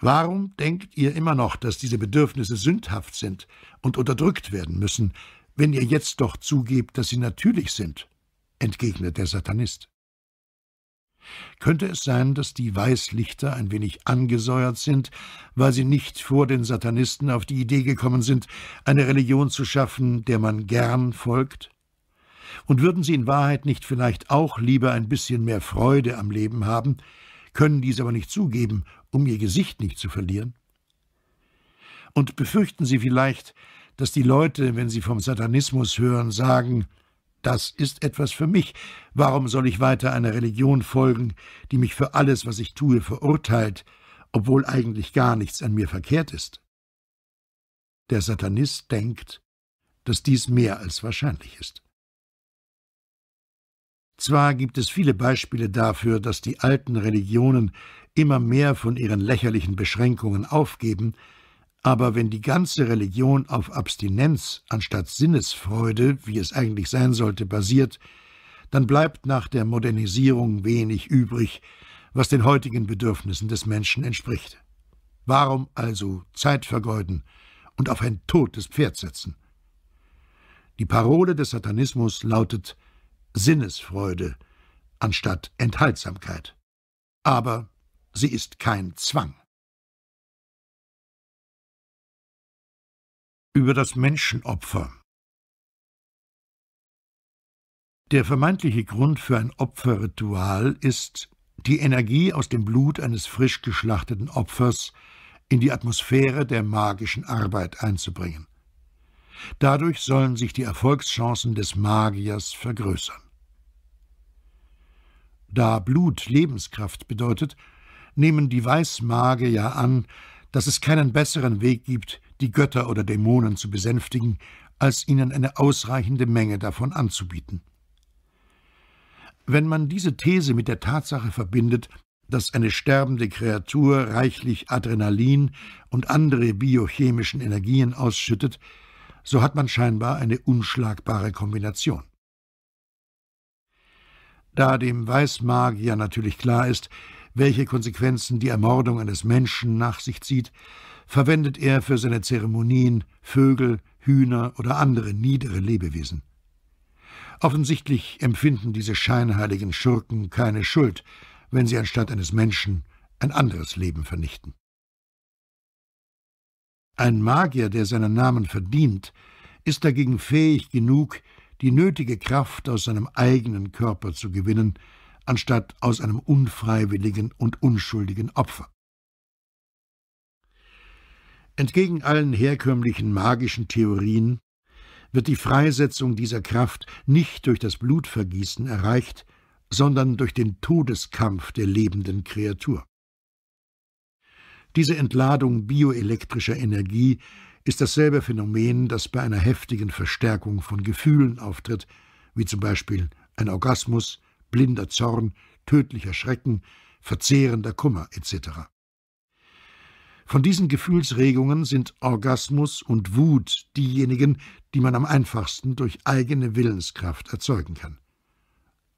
Speaker 1: Warum denkt ihr immer noch, dass diese Bedürfnisse sündhaft sind und unterdrückt werden müssen, wenn ihr jetzt doch zugebt, dass sie natürlich sind, entgegnet der Satanist. Könnte es sein, dass die Weißlichter ein wenig angesäuert sind, weil sie nicht vor den Satanisten auf die Idee gekommen sind, eine Religion zu schaffen, der man gern folgt? Und würden sie in Wahrheit nicht vielleicht auch lieber ein bisschen mehr Freude am Leben haben, können dies aber nicht zugeben, um ihr Gesicht nicht zu verlieren? Und befürchten sie vielleicht, dass die Leute, wenn sie vom Satanismus hören, sagen, das ist etwas für mich. Warum soll ich weiter einer Religion folgen, die mich für alles, was ich tue, verurteilt, obwohl eigentlich gar nichts an mir verkehrt ist? Der Satanist denkt, dass dies mehr als wahrscheinlich ist. Zwar gibt es viele Beispiele dafür, dass die alten Religionen immer mehr von ihren lächerlichen Beschränkungen aufgeben, aber wenn die ganze Religion auf Abstinenz anstatt Sinnesfreude, wie es eigentlich sein sollte, basiert, dann bleibt nach der Modernisierung wenig übrig, was den heutigen Bedürfnissen des Menschen entspricht. Warum also Zeit vergeuden und auf ein totes Pferd setzen? Die Parole des Satanismus lautet Sinnesfreude anstatt Enthaltsamkeit. Aber sie ist kein Zwang. über das Menschenopfer. Der vermeintliche Grund für ein Opferritual ist, die Energie aus dem Blut eines frisch geschlachteten Opfers in die Atmosphäre der magischen Arbeit einzubringen. Dadurch sollen sich die Erfolgschancen des Magiers vergrößern. Da Blut Lebenskraft bedeutet, nehmen die Weißmagier an, dass es keinen besseren Weg gibt, die Götter oder Dämonen zu besänftigen, als ihnen eine ausreichende Menge davon anzubieten. Wenn man diese These mit der Tatsache verbindet, dass eine sterbende Kreatur reichlich Adrenalin und andere biochemischen Energien ausschüttet, so hat man scheinbar eine unschlagbare Kombination. Da dem Weißmagier natürlich klar ist, welche Konsequenzen die Ermordung eines Menschen nach sich zieht, verwendet er für seine Zeremonien Vögel, Hühner oder andere niedere Lebewesen. Offensichtlich empfinden diese scheinheiligen Schurken keine Schuld, wenn sie anstatt eines Menschen ein anderes Leben vernichten. Ein Magier, der seinen Namen verdient, ist dagegen fähig genug, die nötige Kraft aus seinem eigenen Körper zu gewinnen, anstatt aus einem unfreiwilligen und unschuldigen Opfer. Entgegen allen herkömmlichen magischen Theorien wird die Freisetzung dieser Kraft nicht durch das Blutvergießen erreicht, sondern durch den Todeskampf der lebenden Kreatur. Diese Entladung bioelektrischer Energie ist dasselbe Phänomen, das bei einer heftigen Verstärkung von Gefühlen auftritt, wie zum Beispiel ein Orgasmus, blinder Zorn, tödlicher Schrecken, verzehrender Kummer etc. Von diesen Gefühlsregungen sind Orgasmus und Wut diejenigen, die man am einfachsten durch eigene Willenskraft erzeugen kann.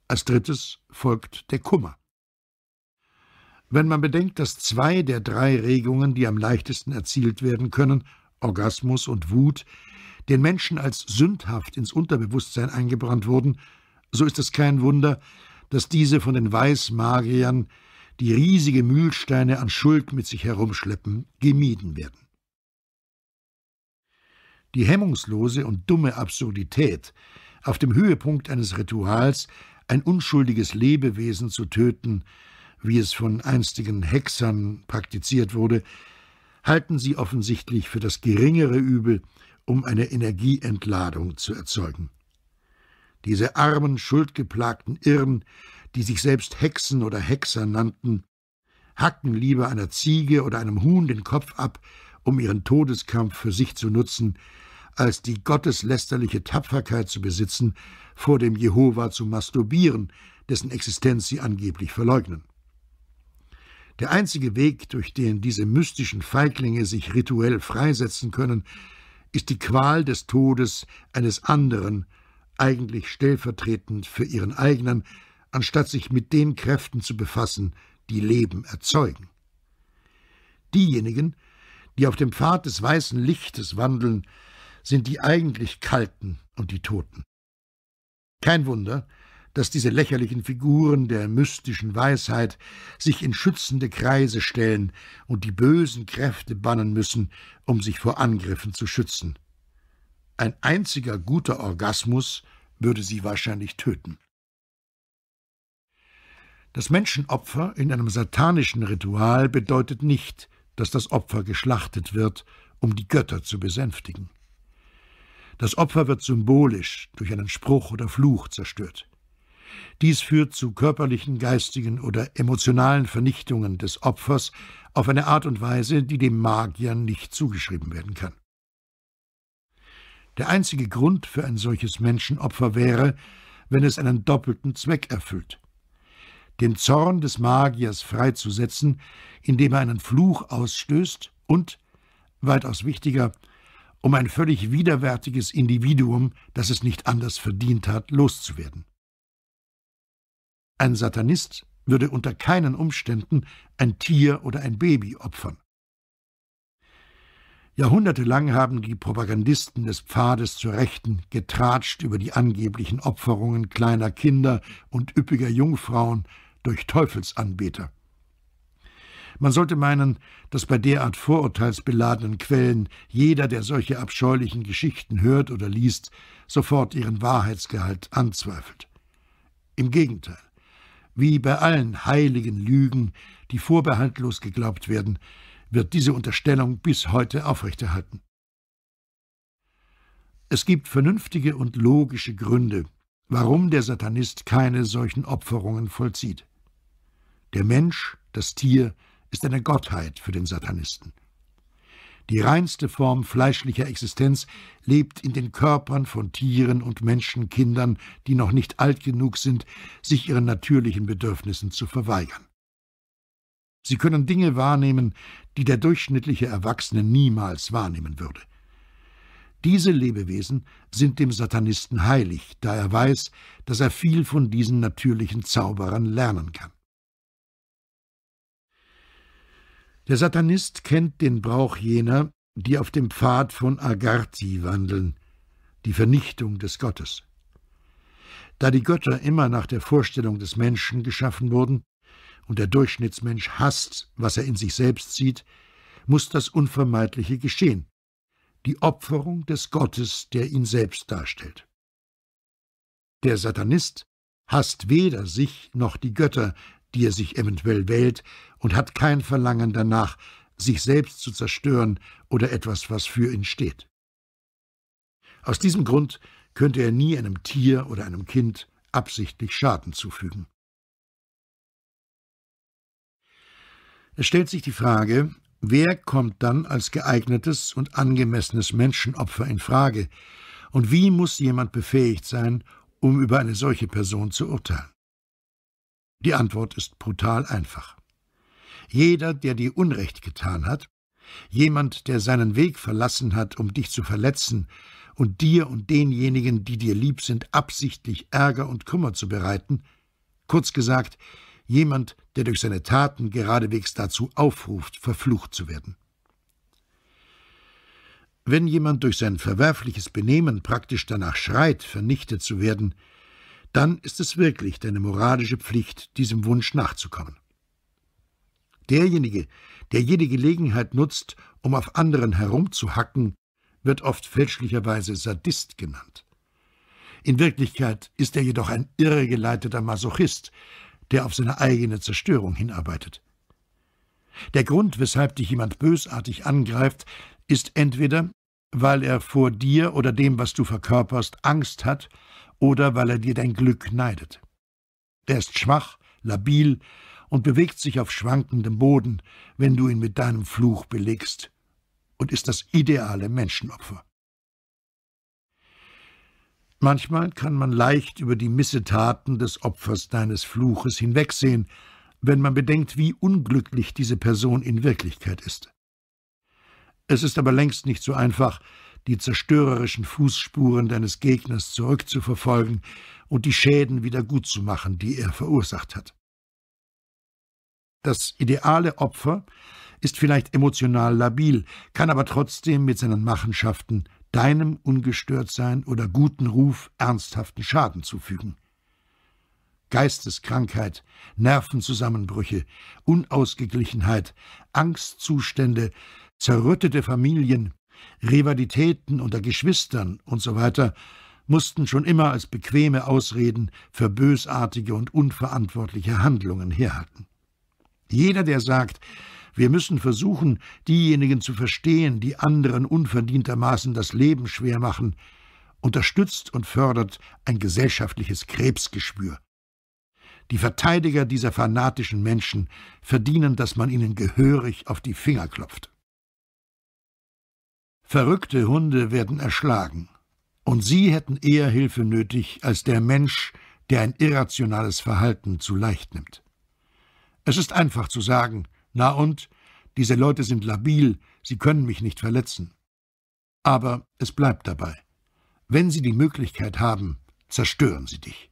Speaker 1: Als drittes folgt der Kummer. Wenn man bedenkt, dass zwei der drei Regungen, die am leichtesten erzielt werden können, Orgasmus und Wut, den Menschen als sündhaft ins Unterbewusstsein eingebrannt wurden, so ist es kein Wunder, dass diese von den Weißmagiern die riesige Mühlsteine an Schuld mit sich herumschleppen, gemieden werden. Die hemmungslose und dumme Absurdität, auf dem Höhepunkt eines Rituals ein unschuldiges Lebewesen zu töten, wie es von einstigen Hexern praktiziert wurde, halten sie offensichtlich für das geringere Übel, um eine Energieentladung zu erzeugen. Diese armen, schuldgeplagten Irren die sich selbst Hexen oder Hexer nannten, hacken lieber einer Ziege oder einem Huhn den Kopf ab, um ihren Todeskampf für sich zu nutzen, als die gotteslästerliche Tapferkeit zu besitzen, vor dem Jehova zu masturbieren, dessen Existenz sie angeblich verleugnen. Der einzige Weg, durch den diese mystischen Feiglinge sich rituell freisetzen können, ist die Qual des Todes eines anderen, eigentlich stellvertretend für ihren eigenen, anstatt sich mit den Kräften zu befassen, die Leben erzeugen. Diejenigen, die auf dem Pfad des weißen Lichtes wandeln, sind die eigentlich Kalten und die Toten. Kein Wunder, dass diese lächerlichen Figuren der mystischen Weisheit sich in schützende Kreise stellen und die bösen Kräfte bannen müssen, um sich vor Angriffen zu schützen. Ein einziger guter Orgasmus würde sie wahrscheinlich töten. Das Menschenopfer in einem satanischen Ritual bedeutet nicht, dass das Opfer geschlachtet wird, um die Götter zu besänftigen. Das Opfer wird symbolisch durch einen Spruch oder Fluch zerstört. Dies führt zu körperlichen, geistigen oder emotionalen Vernichtungen des Opfers auf eine Art und Weise, die dem Magier nicht zugeschrieben werden kann. Der einzige Grund für ein solches Menschenopfer wäre, wenn es einen doppelten Zweck erfüllt den Zorn des Magiers freizusetzen, indem er einen Fluch ausstößt und, weitaus wichtiger, um ein völlig widerwärtiges Individuum, das es nicht anders verdient hat, loszuwerden. Ein Satanist würde unter keinen Umständen ein Tier oder ein Baby opfern. Jahrhundertelang haben die Propagandisten des Pfades zur Rechten getratscht über die angeblichen Opferungen kleiner Kinder und üppiger Jungfrauen durch Teufelsanbeter. Man sollte meinen, dass bei derart vorurteilsbeladenen Quellen jeder, der solche abscheulichen Geschichten hört oder liest, sofort ihren Wahrheitsgehalt anzweifelt. Im Gegenteil, wie bei allen heiligen Lügen, die vorbehaltlos geglaubt werden, wird diese Unterstellung bis heute aufrechterhalten. Es gibt vernünftige und logische Gründe, warum der Satanist keine solchen Opferungen vollzieht. Der Mensch, das Tier, ist eine Gottheit für den Satanisten. Die reinste Form fleischlicher Existenz lebt in den Körpern von Tieren und Menschenkindern, die noch nicht alt genug sind, sich ihren natürlichen Bedürfnissen zu verweigern. Sie können Dinge wahrnehmen, die der durchschnittliche Erwachsene niemals wahrnehmen würde. Diese Lebewesen sind dem Satanisten heilig, da er weiß, dass er viel von diesen natürlichen Zauberern lernen kann. Der Satanist kennt den Brauch jener, die auf dem Pfad von Agarthi wandeln, die Vernichtung des Gottes. Da die Götter immer nach der Vorstellung des Menschen geschaffen wurden und der Durchschnittsmensch hasst, was er in sich selbst sieht, muss das Unvermeidliche geschehen, die Opferung des Gottes, der ihn selbst darstellt. Der Satanist hasst weder sich noch die Götter, die er sich eventuell wählt, und hat kein Verlangen danach, sich selbst zu zerstören oder etwas, was für ihn steht. Aus diesem Grund könnte er nie einem Tier oder einem Kind absichtlich Schaden zufügen. Es stellt sich die Frage, wer kommt dann als geeignetes und angemessenes Menschenopfer in Frage und wie muss jemand befähigt sein, um über eine solche Person zu urteilen? Die Antwort ist brutal einfach. Jeder, der dir Unrecht getan hat, jemand, der seinen Weg verlassen hat, um dich zu verletzen und dir und denjenigen, die dir lieb sind, absichtlich Ärger und Kummer zu bereiten, kurz gesagt, jemand, der durch seine Taten geradewegs dazu aufruft, verflucht zu werden. Wenn jemand durch sein verwerfliches Benehmen praktisch danach schreit, vernichtet zu werden, dann ist es wirklich deine moralische Pflicht, diesem Wunsch nachzukommen. Derjenige, der jede Gelegenheit nutzt, um auf anderen herumzuhacken, wird oft fälschlicherweise Sadist genannt. In Wirklichkeit ist er jedoch ein irregeleiteter Masochist, der auf seine eigene Zerstörung hinarbeitet. Der Grund, weshalb dich jemand bösartig angreift, ist entweder, weil er vor dir oder dem, was du verkörperst, Angst hat oder weil er dir dein Glück neidet. Er ist schwach, labil und bewegt sich auf schwankendem Boden, wenn du ihn mit deinem Fluch belegst, und ist das ideale Menschenopfer. Manchmal kann man leicht über die Missetaten des Opfers deines Fluches hinwegsehen, wenn man bedenkt, wie unglücklich diese Person in Wirklichkeit ist. Es ist aber längst nicht so einfach, die zerstörerischen Fußspuren deines Gegners zurückzuverfolgen und die Schäden wieder gutzumachen, die er verursacht hat. Das ideale Opfer ist vielleicht emotional labil, kann aber trotzdem mit seinen Machenschaften deinem Ungestörtsein oder guten Ruf ernsthaften Schaden zufügen. Geisteskrankheit, Nervenzusammenbrüche, Unausgeglichenheit, Angstzustände, zerrüttete Familien, Rivalitäten unter Geschwistern und So weiter mussten schon immer als bequeme Ausreden für bösartige und unverantwortliche Handlungen herhalten. Jeder, der sagt, wir müssen versuchen, diejenigen zu verstehen, die anderen unverdientermaßen das Leben schwer machen, unterstützt und fördert ein gesellschaftliches Krebsgeschwür. Die Verteidiger dieser fanatischen Menschen verdienen, dass man ihnen gehörig auf die Finger klopft. Verrückte Hunde werden erschlagen. Und sie hätten eher Hilfe nötig als der Mensch, der ein irrationales Verhalten zu leicht nimmt. Es ist einfach zu sagen, na und, diese Leute sind labil, sie können mich nicht verletzen. Aber es bleibt dabei. Wenn sie die Möglichkeit haben, zerstören sie dich.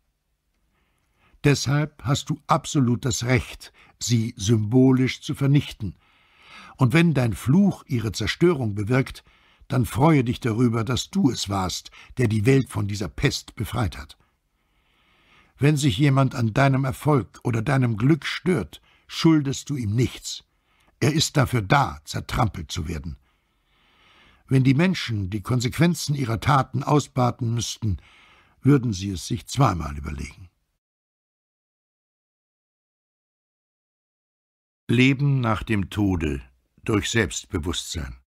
Speaker 1: Deshalb hast du absolut das Recht, sie symbolisch zu vernichten. Und wenn dein Fluch ihre Zerstörung bewirkt, dann freue dich darüber, dass du es warst, der die Welt von dieser Pest befreit hat. Wenn sich jemand an deinem Erfolg oder deinem Glück stört, schuldest du ihm nichts. Er ist dafür da, zertrampelt zu werden. Wenn die Menschen die Konsequenzen ihrer Taten ausbaten müssten, würden sie es sich zweimal überlegen. Leben nach dem Tode durch Selbstbewusstsein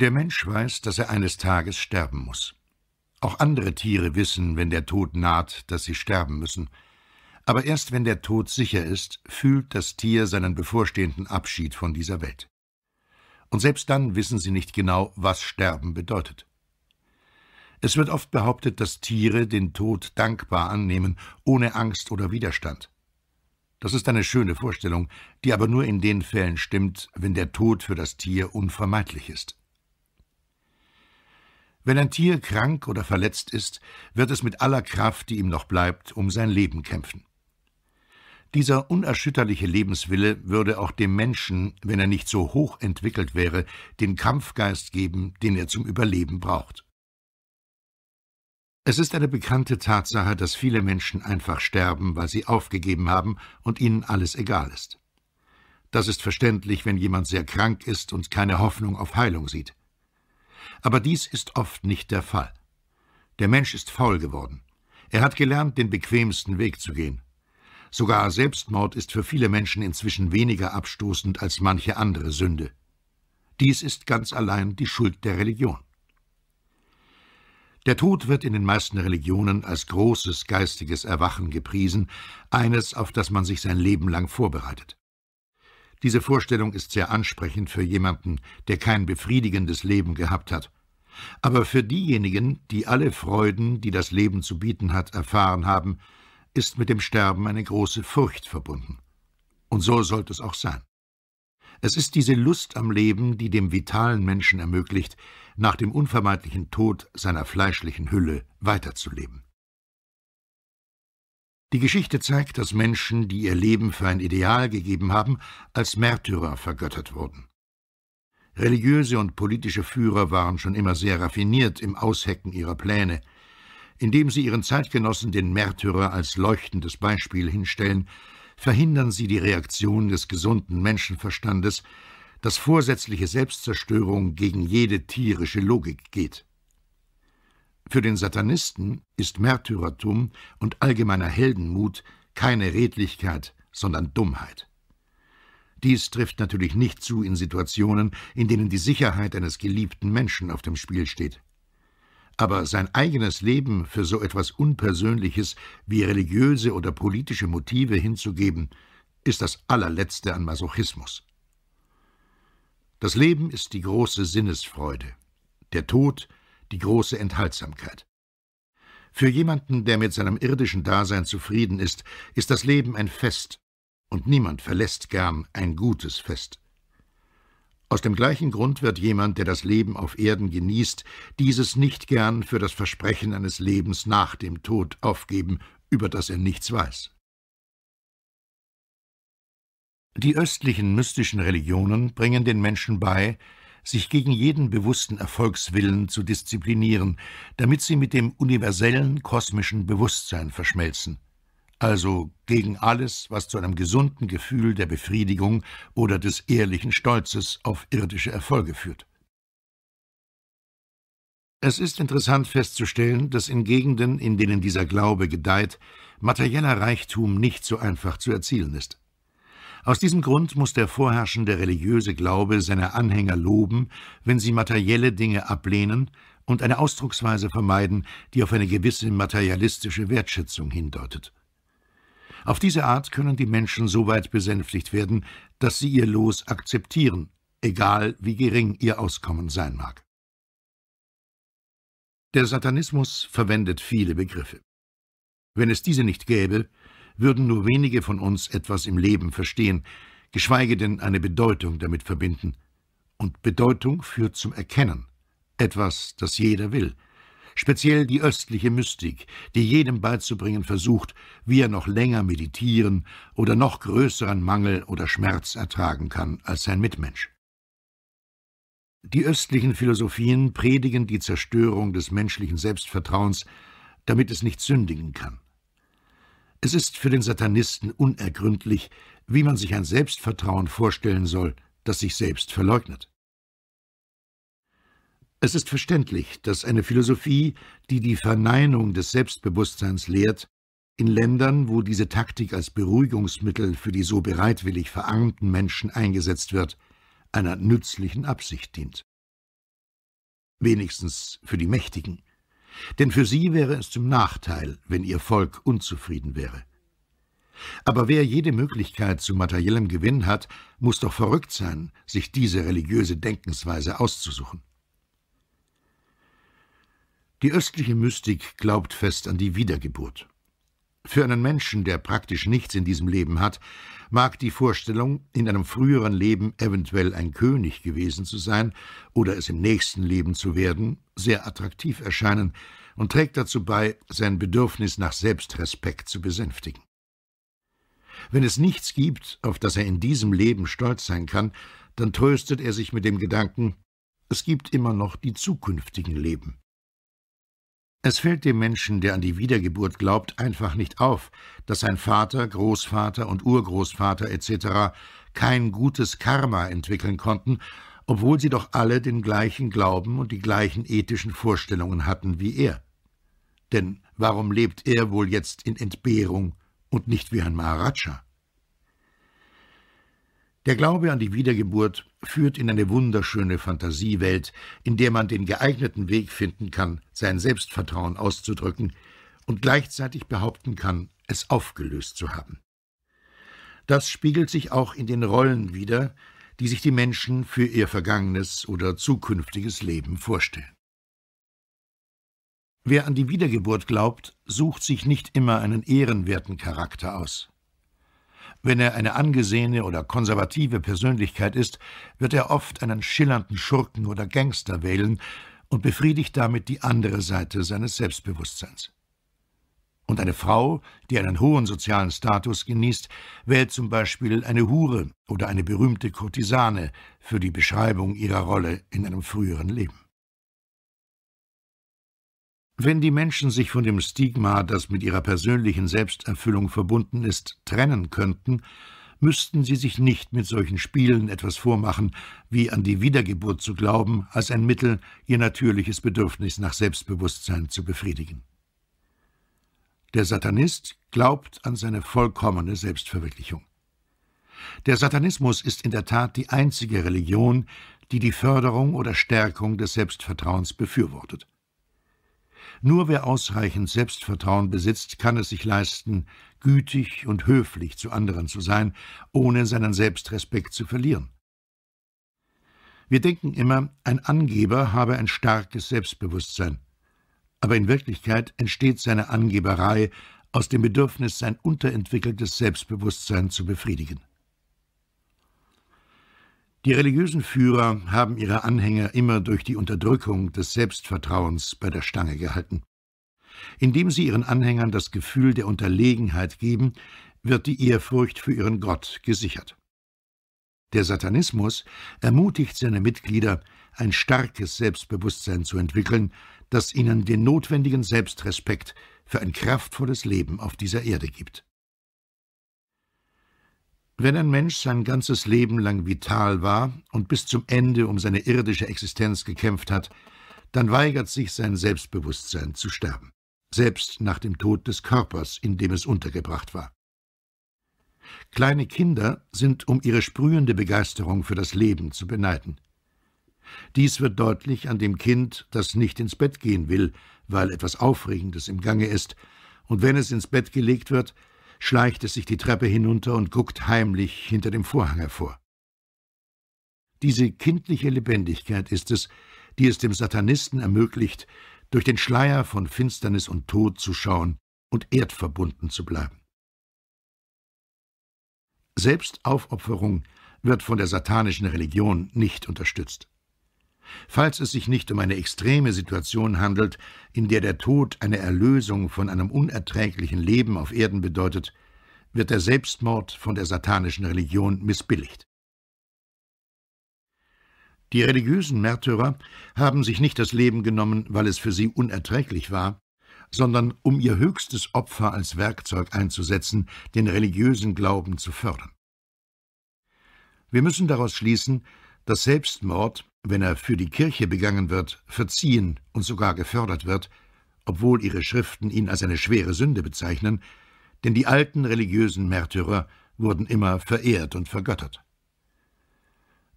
Speaker 1: Der Mensch weiß, dass er eines Tages sterben muss. Auch andere Tiere wissen, wenn der Tod naht, dass sie sterben müssen. Aber erst wenn der Tod sicher ist, fühlt das Tier seinen bevorstehenden Abschied von dieser Welt. Und selbst dann wissen sie nicht genau, was Sterben bedeutet. Es wird oft behauptet, dass Tiere den Tod dankbar annehmen, ohne Angst oder Widerstand. Das ist eine schöne Vorstellung, die aber nur in den Fällen stimmt, wenn der Tod für das Tier unvermeidlich ist. Wenn ein Tier krank oder verletzt ist, wird es mit aller Kraft, die ihm noch bleibt, um sein Leben kämpfen. Dieser unerschütterliche Lebenswille würde auch dem Menschen, wenn er nicht so hoch entwickelt wäre, den Kampfgeist geben, den er zum Überleben braucht. Es ist eine bekannte Tatsache, dass viele Menschen einfach sterben, weil sie aufgegeben haben und ihnen alles egal ist. Das ist verständlich, wenn jemand sehr krank ist und keine Hoffnung auf Heilung sieht aber dies ist oft nicht der Fall. Der Mensch ist faul geworden. Er hat gelernt, den bequemsten Weg zu gehen. Sogar Selbstmord ist für viele Menschen inzwischen weniger abstoßend als manche andere Sünde. Dies ist ganz allein die Schuld der Religion. Der Tod wird in den meisten Religionen als großes geistiges Erwachen gepriesen, eines, auf das man sich sein Leben lang vorbereitet. Diese Vorstellung ist sehr ansprechend für jemanden, der kein befriedigendes Leben gehabt hat. Aber für diejenigen, die alle Freuden, die das Leben zu bieten hat, erfahren haben, ist mit dem Sterben eine große Furcht verbunden. Und so sollte es auch sein. Es ist diese Lust am Leben, die dem vitalen Menschen ermöglicht, nach dem unvermeidlichen Tod seiner fleischlichen Hülle weiterzuleben. Die Geschichte zeigt, dass Menschen, die ihr Leben für ein Ideal gegeben haben, als Märtyrer vergöttert wurden. Religiöse und politische Führer waren schon immer sehr raffiniert im Aushecken ihrer Pläne. Indem sie ihren Zeitgenossen den Märtyrer als leuchtendes Beispiel hinstellen, verhindern sie die Reaktion des gesunden Menschenverstandes, dass vorsätzliche Selbstzerstörung gegen jede tierische Logik geht. Für den Satanisten ist Märtyrertum und allgemeiner Heldenmut keine Redlichkeit, sondern Dummheit. Dies trifft natürlich nicht zu in Situationen, in denen die Sicherheit eines geliebten Menschen auf dem Spiel steht. Aber sein eigenes Leben für so etwas Unpersönliches wie religiöse oder politische Motive hinzugeben, ist das allerletzte an Masochismus. Das Leben ist die große Sinnesfreude, der Tod ist die große Enthaltsamkeit. Für jemanden, der mit seinem irdischen Dasein zufrieden ist, ist das Leben ein Fest, und niemand verlässt gern ein gutes Fest. Aus dem gleichen Grund wird jemand, der das Leben auf Erden genießt, dieses nicht gern für das Versprechen eines Lebens nach dem Tod aufgeben, über das er nichts weiß. Die östlichen mystischen Religionen bringen den Menschen bei, sich gegen jeden bewussten Erfolgswillen zu disziplinieren, damit sie mit dem universellen kosmischen Bewusstsein verschmelzen, also gegen alles, was zu einem gesunden Gefühl der Befriedigung oder des ehrlichen Stolzes auf irdische Erfolge führt. Es ist interessant festzustellen, dass in Gegenden, in denen dieser Glaube gedeiht, materieller Reichtum nicht so einfach zu erzielen ist. Aus diesem Grund muss der vorherrschende religiöse Glaube seine Anhänger loben, wenn sie materielle Dinge ablehnen und eine Ausdrucksweise vermeiden, die auf eine gewisse materialistische Wertschätzung hindeutet. Auf diese Art können die Menschen so weit besänftigt werden, dass sie ihr Los akzeptieren, egal wie gering ihr Auskommen sein mag. Der Satanismus verwendet viele Begriffe. Wenn es diese nicht gäbe, würden nur wenige von uns etwas im Leben verstehen, geschweige denn eine Bedeutung damit verbinden. Und Bedeutung führt zum Erkennen, etwas, das jeder will. Speziell die östliche Mystik, die jedem beizubringen versucht, wie er noch länger meditieren oder noch größeren Mangel oder Schmerz ertragen kann als sein Mitmensch. Die östlichen Philosophien predigen die Zerstörung des menschlichen Selbstvertrauens, damit es nicht sündigen kann. Es ist für den Satanisten unergründlich, wie man sich ein Selbstvertrauen vorstellen soll, das sich selbst verleugnet. Es ist verständlich, dass eine Philosophie, die die Verneinung des Selbstbewusstseins lehrt, in Ländern, wo diese Taktik als Beruhigungsmittel für die so bereitwillig verarmten Menschen eingesetzt wird, einer nützlichen Absicht dient. Wenigstens für die Mächtigen. Denn für sie wäre es zum Nachteil, wenn ihr Volk unzufrieden wäre. Aber wer jede Möglichkeit zu materiellem Gewinn hat, muss doch verrückt sein, sich diese religiöse Denkensweise auszusuchen. Die östliche Mystik glaubt fest an die Wiedergeburt. Für einen Menschen, der praktisch nichts in diesem Leben hat, mag die Vorstellung, in einem früheren Leben eventuell ein König gewesen zu sein oder es im nächsten Leben zu werden, sehr attraktiv erscheinen und trägt dazu bei, sein Bedürfnis nach Selbstrespekt zu besänftigen. Wenn es nichts gibt, auf das er in diesem Leben stolz sein kann, dann tröstet er sich mit dem Gedanken, es gibt immer noch die zukünftigen Leben. Es fällt dem Menschen, der an die Wiedergeburt glaubt, einfach nicht auf, dass sein Vater, Großvater und Urgroßvater etc. kein gutes Karma entwickeln konnten, obwohl sie doch alle den gleichen Glauben und die gleichen ethischen Vorstellungen hatten wie er. Denn warum lebt er wohl jetzt in Entbehrung und nicht wie ein Maharaja? Der Glaube an die Wiedergeburt führt in eine wunderschöne Fantasiewelt, in der man den geeigneten Weg finden kann, sein Selbstvertrauen auszudrücken und gleichzeitig behaupten kann, es aufgelöst zu haben. Das spiegelt sich auch in den Rollen wider, die sich die Menschen für ihr vergangenes oder zukünftiges Leben vorstellen. Wer an die Wiedergeburt glaubt, sucht sich nicht immer einen ehrenwerten Charakter aus. Wenn er eine angesehene oder konservative Persönlichkeit ist, wird er oft einen schillernden Schurken oder Gangster wählen und befriedigt damit die andere Seite seines Selbstbewusstseins. Und eine Frau, die einen hohen sozialen Status genießt, wählt zum Beispiel eine Hure oder eine berühmte Kurtisane für die Beschreibung ihrer Rolle in einem früheren Leben. Wenn die Menschen sich von dem Stigma, das mit ihrer persönlichen Selbsterfüllung verbunden ist, trennen könnten, müssten sie sich nicht mit solchen Spielen etwas vormachen, wie an die Wiedergeburt zu glauben, als ein Mittel, ihr natürliches Bedürfnis nach Selbstbewusstsein zu befriedigen. Der Satanist glaubt an seine vollkommene Selbstverwirklichung. Der Satanismus ist in der Tat die einzige Religion, die die Förderung oder Stärkung des Selbstvertrauens befürwortet. Nur wer ausreichend Selbstvertrauen besitzt, kann es sich leisten, gütig und höflich zu anderen zu sein, ohne seinen Selbstrespekt zu verlieren. Wir denken immer, ein Angeber habe ein starkes Selbstbewusstsein. Aber in Wirklichkeit entsteht seine Angeberei aus dem Bedürfnis, sein unterentwickeltes Selbstbewusstsein zu befriedigen. Die religiösen Führer haben ihre Anhänger immer durch die Unterdrückung des Selbstvertrauens bei der Stange gehalten. Indem sie ihren Anhängern das Gefühl der Unterlegenheit geben, wird die Ehrfurcht für ihren Gott gesichert. Der Satanismus ermutigt seine Mitglieder, ein starkes Selbstbewusstsein zu entwickeln, das ihnen den notwendigen Selbstrespekt für ein kraftvolles Leben auf dieser Erde gibt. Wenn ein Mensch sein ganzes Leben lang vital war und bis zum Ende um seine irdische Existenz gekämpft hat, dann weigert sich sein Selbstbewusstsein zu sterben, selbst nach dem Tod des Körpers, in dem es untergebracht war. Kleine Kinder sind um ihre sprühende Begeisterung für das Leben zu beneiden. Dies wird deutlich an dem Kind, das nicht ins Bett gehen will, weil etwas Aufregendes im Gange ist, und wenn es ins Bett gelegt wird, schleicht es sich die Treppe hinunter und guckt heimlich hinter dem Vorhang hervor. Diese kindliche Lebendigkeit ist es, die es dem Satanisten ermöglicht, durch den Schleier von Finsternis und Tod zu schauen und erdverbunden zu bleiben. Selbstaufopferung wird von der satanischen Religion nicht unterstützt. Falls es sich nicht um eine extreme Situation handelt, in der der Tod eine Erlösung von einem unerträglichen Leben auf Erden bedeutet, wird der Selbstmord von der satanischen Religion missbilligt. Die religiösen Märtyrer haben sich nicht das Leben genommen, weil es für sie unerträglich war, sondern um ihr höchstes Opfer als Werkzeug einzusetzen, den religiösen Glauben zu fördern. Wir müssen daraus schließen, dass Selbstmord wenn er für die Kirche begangen wird, verziehen und sogar gefördert wird, obwohl ihre Schriften ihn als eine schwere Sünde bezeichnen, denn die alten religiösen Märtyrer wurden immer verehrt und vergöttert.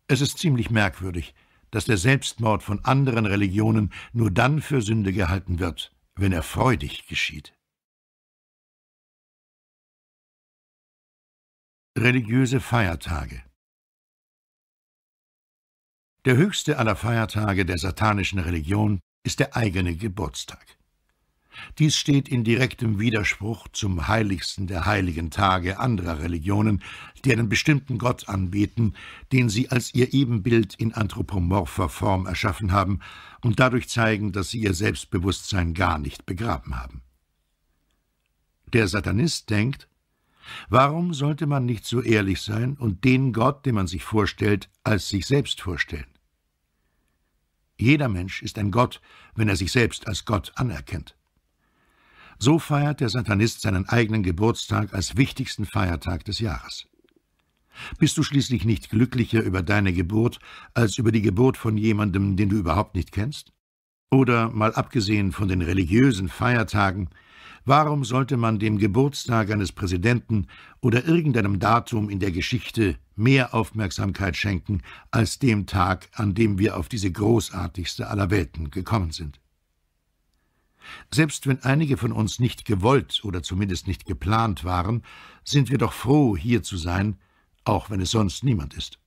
Speaker 1: Es ist ziemlich merkwürdig, dass der Selbstmord von anderen Religionen nur dann für Sünde gehalten wird, wenn er freudig geschieht. Religiöse Feiertage der höchste aller Feiertage der satanischen Religion ist der eigene Geburtstag. Dies steht in direktem Widerspruch zum heiligsten der heiligen Tage anderer Religionen, die einen bestimmten Gott anbeten, den sie als ihr Ebenbild in anthropomorpher Form erschaffen haben und dadurch zeigen, dass sie ihr Selbstbewusstsein gar nicht begraben haben. Der Satanist denkt, Warum sollte man nicht so ehrlich sein und den Gott, den man sich vorstellt, als sich selbst vorstellen? Jeder Mensch ist ein Gott, wenn er sich selbst als Gott anerkennt. So feiert der Satanist seinen eigenen Geburtstag als wichtigsten Feiertag des Jahres. Bist du schließlich nicht glücklicher über deine Geburt als über die Geburt von jemandem, den du überhaupt nicht kennst? Oder, mal abgesehen von den religiösen Feiertagen, Warum sollte man dem Geburtstag eines Präsidenten oder irgendeinem Datum in der Geschichte mehr Aufmerksamkeit schenken als dem Tag, an dem wir auf diese großartigste aller Welten gekommen sind? Selbst wenn einige von uns nicht gewollt oder zumindest nicht geplant waren, sind wir doch froh, hier zu sein, auch wenn es sonst niemand ist.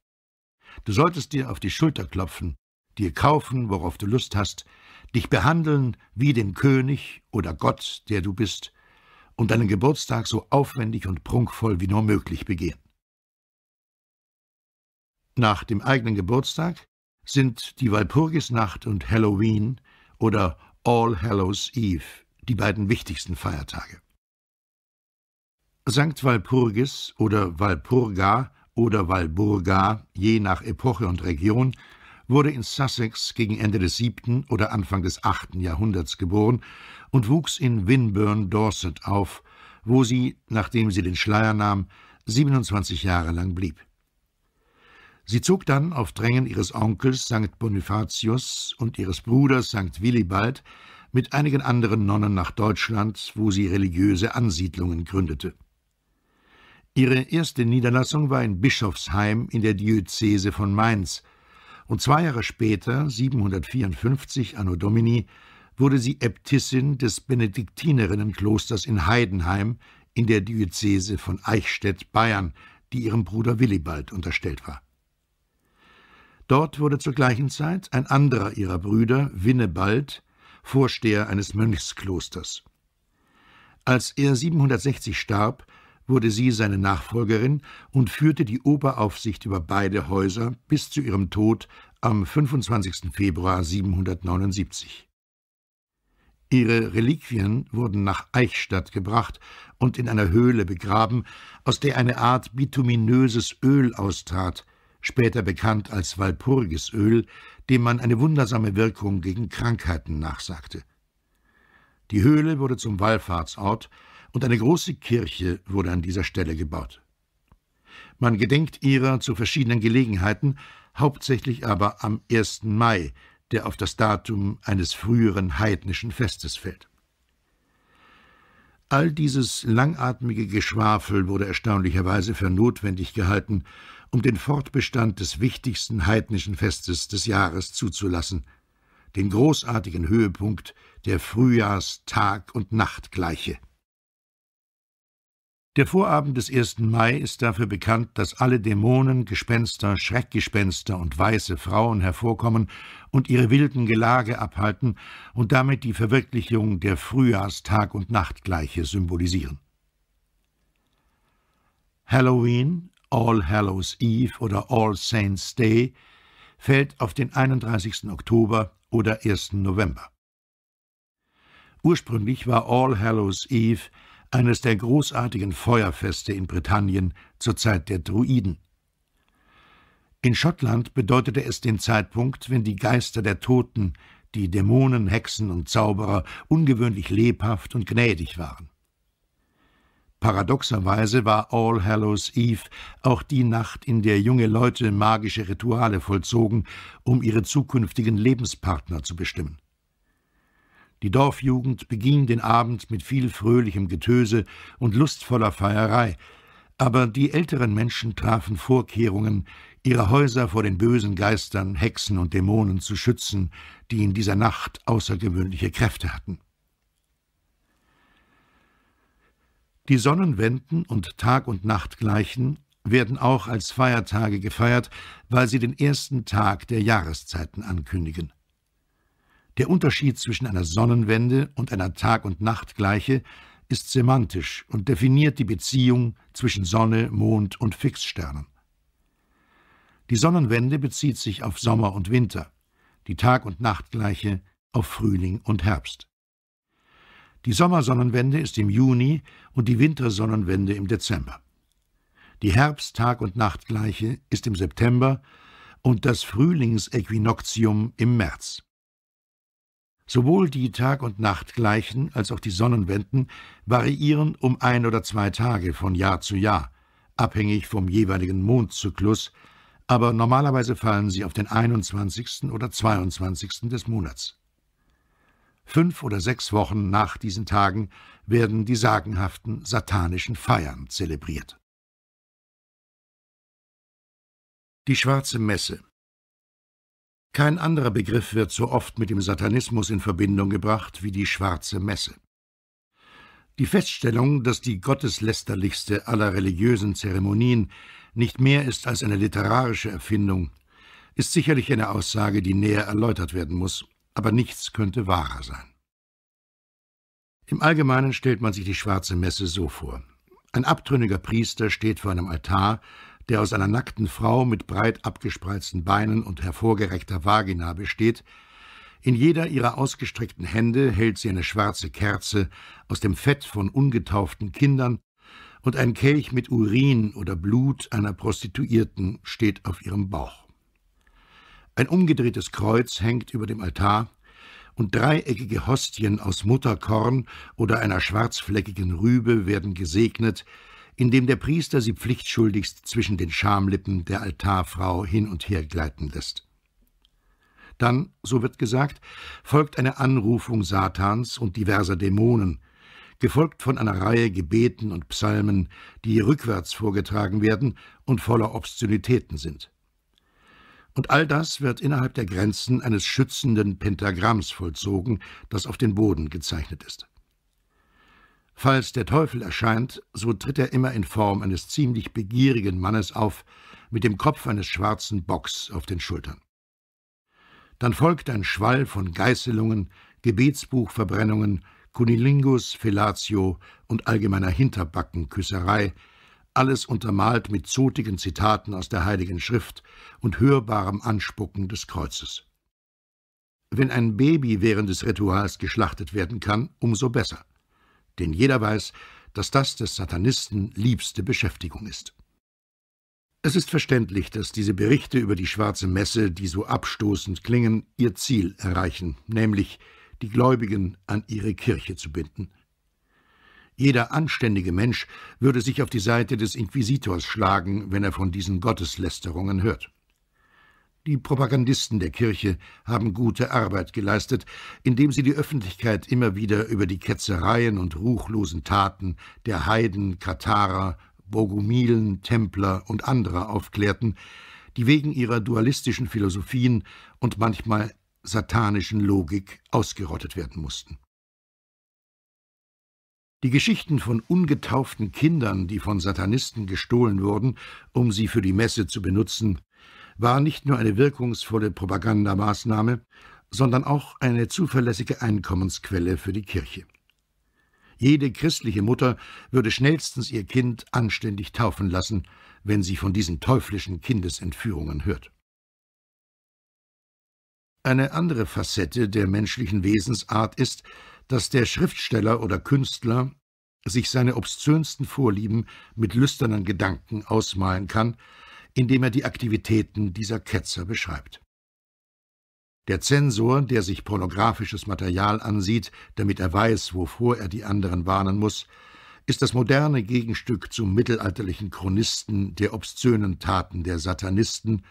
Speaker 1: Du solltest dir auf die Schulter klopfen, dir kaufen, worauf du Lust hast, dich behandeln wie den König oder Gott, der du bist, und deinen Geburtstag so aufwendig und prunkvoll wie nur möglich begehen. Nach dem eigenen Geburtstag sind die Walpurgisnacht und Halloween oder All Hallows Eve die beiden wichtigsten Feiertage. Sankt Walpurgis oder Walpurga oder Walburga, je nach Epoche und Region, wurde in Sussex gegen Ende des siebten oder Anfang des achten Jahrhunderts geboren und wuchs in Winburn, Dorset auf, wo sie, nachdem sie den Schleier nahm, 27 Jahre lang blieb. Sie zog dann auf Drängen ihres Onkels St. Bonifatius und ihres Bruders St. Willibald mit einigen anderen Nonnen nach Deutschland, wo sie religiöse Ansiedlungen gründete. Ihre erste Niederlassung war in Bischofsheim in der Diözese von Mainz, und zwei Jahre später, 754 anno Domini, wurde sie Äbtissin des Benediktinerinnenklosters in Heidenheim in der Diözese von Eichstätt, Bayern, die ihrem Bruder Willibald unterstellt war. Dort wurde zur gleichen Zeit ein anderer ihrer Brüder, Winnebald, Vorsteher eines Mönchsklosters. Als er 760 starb, wurde sie seine Nachfolgerin und führte die Oberaufsicht über beide Häuser bis zu ihrem Tod am 25. Februar 779. Ihre Reliquien wurden nach Eichstadt gebracht und in einer Höhle begraben, aus der eine Art bituminöses Öl austrat, später bekannt als Walpurgisöl, dem man eine wundersame Wirkung gegen Krankheiten nachsagte. Die Höhle wurde zum Wallfahrtsort und eine große Kirche wurde an dieser Stelle gebaut. Man gedenkt ihrer zu verschiedenen Gelegenheiten, hauptsächlich aber am 1. Mai, der auf das Datum eines früheren heidnischen Festes fällt. All dieses langatmige Geschwafel wurde erstaunlicherweise für notwendig gehalten, um den Fortbestand des wichtigsten heidnischen Festes des Jahres zuzulassen, den großartigen Höhepunkt der Frühjahrs-Tag- und Nachtgleiche. Der Vorabend des 1. Mai ist dafür bekannt, dass alle Dämonen, Gespenster, Schreckgespenster und weiße Frauen hervorkommen und ihre wilden Gelage abhalten und damit die Verwirklichung der Frühjahrstag- und Nachtgleiche symbolisieren. Halloween, All Hallows Eve oder All Saints Day fällt auf den 31. Oktober oder 1. November. Ursprünglich war All Hallows Eve eines der großartigen Feuerfeste in Britannien zur Zeit der Druiden. In Schottland bedeutete es den Zeitpunkt, wenn die Geister der Toten, die Dämonen, Hexen und Zauberer, ungewöhnlich lebhaft und gnädig waren. Paradoxerweise war All Hallows Eve auch die Nacht, in der junge Leute magische Rituale vollzogen, um ihre zukünftigen Lebenspartner zu bestimmen. Die Dorfjugend beging den Abend mit viel fröhlichem Getöse und lustvoller Feierei, aber die älteren Menschen trafen Vorkehrungen, ihre Häuser vor den bösen Geistern, Hexen und Dämonen zu schützen, die in dieser Nacht außergewöhnliche Kräfte hatten. Die Sonnenwenden und Tag und Nacht gleichen werden auch als Feiertage gefeiert, weil sie den ersten Tag der Jahreszeiten ankündigen. Der Unterschied zwischen einer Sonnenwende und einer Tag- und Nachtgleiche ist semantisch und definiert die Beziehung zwischen Sonne, Mond und Fixsternen. Die Sonnenwende bezieht sich auf Sommer und Winter, die Tag- und Nachtgleiche auf Frühling und Herbst. Die Sommersonnenwende ist im Juni und die Wintersonnenwende im Dezember. Die Herbst-Tag- und Nachtgleiche ist im September und das Frühlingsäquinoxium im März. Sowohl die Tag- und Nachtgleichen als auch die Sonnenwenden variieren um ein oder zwei Tage von Jahr zu Jahr, abhängig vom jeweiligen Mondzyklus, aber normalerweise fallen sie auf den 21. oder 22. des Monats. Fünf oder sechs Wochen nach diesen Tagen werden die sagenhaften satanischen Feiern zelebriert. Die Schwarze Messe kein anderer Begriff wird so oft mit dem Satanismus in Verbindung gebracht wie die schwarze Messe. Die Feststellung, dass die gotteslästerlichste aller religiösen Zeremonien nicht mehr ist als eine literarische Erfindung, ist sicherlich eine Aussage, die näher erläutert werden muss, aber nichts könnte wahrer sein. Im Allgemeinen stellt man sich die schwarze Messe so vor. Ein abtrünniger Priester steht vor einem Altar der aus einer nackten Frau mit breit abgespreizten Beinen und hervorgereckter Vagina besteht. In jeder ihrer ausgestreckten Hände hält sie eine schwarze Kerze aus dem Fett von ungetauften Kindern und ein Kelch mit Urin oder Blut einer Prostituierten steht auf ihrem Bauch. Ein umgedrehtes Kreuz hängt über dem Altar und dreieckige Hostien aus Mutterkorn oder einer schwarzfleckigen Rübe werden gesegnet, in dem der Priester sie pflichtschuldigst zwischen den Schamlippen der Altarfrau hin und her gleiten lässt. Dann, so wird gesagt, folgt eine Anrufung Satans und diverser Dämonen, gefolgt von einer Reihe Gebeten und Psalmen, die rückwärts vorgetragen werden und voller Obszönitäten sind. Und all das wird innerhalb der Grenzen eines schützenden Pentagramms vollzogen, das auf den Boden gezeichnet ist. Falls der Teufel erscheint, so tritt er immer in Form eines ziemlich begierigen Mannes auf, mit dem Kopf eines schwarzen Bocks auf den Schultern. Dann folgt ein Schwall von Geißelungen, Gebetsbuchverbrennungen, Cunilingus, Fellatio und allgemeiner Hinterbackenküsserei, alles untermalt mit zotigen Zitaten aus der Heiligen Schrift und hörbarem Anspucken des Kreuzes. Wenn ein Baby während des Rituals geschlachtet werden kann, umso besser denn jeder weiß, dass das des Satanisten liebste Beschäftigung ist. Es ist verständlich, dass diese Berichte über die schwarze Messe, die so abstoßend klingen, ihr Ziel erreichen, nämlich die Gläubigen an ihre Kirche zu binden. Jeder anständige Mensch würde sich auf die Seite des Inquisitors schlagen, wenn er von diesen Gotteslästerungen hört. Die Propagandisten der Kirche haben gute Arbeit geleistet, indem sie die Öffentlichkeit immer wieder über die Ketzereien und ruchlosen Taten der Heiden, Katharer, Bogumilen, Templer und anderer aufklärten, die wegen ihrer dualistischen Philosophien und manchmal satanischen Logik ausgerottet werden mussten. Die Geschichten von ungetauften Kindern, die von Satanisten gestohlen wurden, um sie für die Messe zu benutzen, war nicht nur eine wirkungsvolle Propagandamaßnahme, sondern auch eine zuverlässige Einkommensquelle für die Kirche. Jede christliche Mutter würde schnellstens ihr Kind anständig taufen lassen, wenn sie von diesen teuflischen Kindesentführungen hört. Eine andere Facette der menschlichen Wesensart ist, dass der Schriftsteller oder Künstler sich seine obszönsten Vorlieben mit lüsternen Gedanken ausmalen kann, indem er die Aktivitäten dieser Ketzer beschreibt. Der Zensor, der sich pornografisches Material ansieht, damit er weiß, wovor er die anderen warnen muss, ist das moderne Gegenstück zum mittelalterlichen Chronisten der obszönen Taten der Satanisten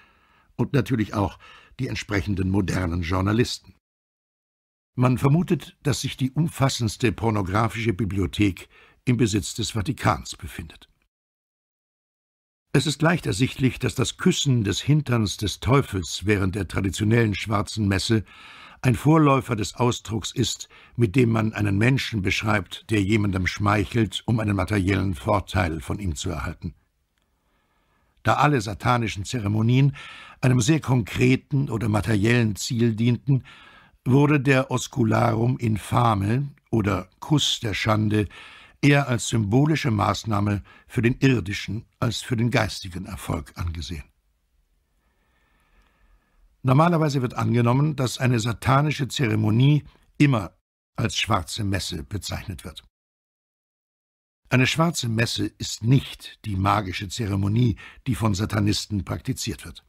Speaker 1: und natürlich auch die entsprechenden modernen Journalisten. Man vermutet, dass sich die umfassendste pornografische Bibliothek im Besitz des Vatikans befindet. Es ist leicht ersichtlich, dass das Küssen des Hinterns des Teufels während der traditionellen schwarzen Messe ein Vorläufer des Ausdrucks ist, mit dem man einen Menschen beschreibt, der jemandem schmeichelt, um einen materiellen Vorteil von ihm zu erhalten. Da alle satanischen Zeremonien einem sehr konkreten oder materiellen Ziel dienten, wurde der Oscularum infame oder Kuss der Schande eher als symbolische Maßnahme für den irdischen als für den geistigen Erfolg angesehen. Normalerweise wird angenommen, dass eine satanische Zeremonie immer als schwarze Messe bezeichnet wird. Eine schwarze Messe ist nicht die magische Zeremonie, die von Satanisten praktiziert wird.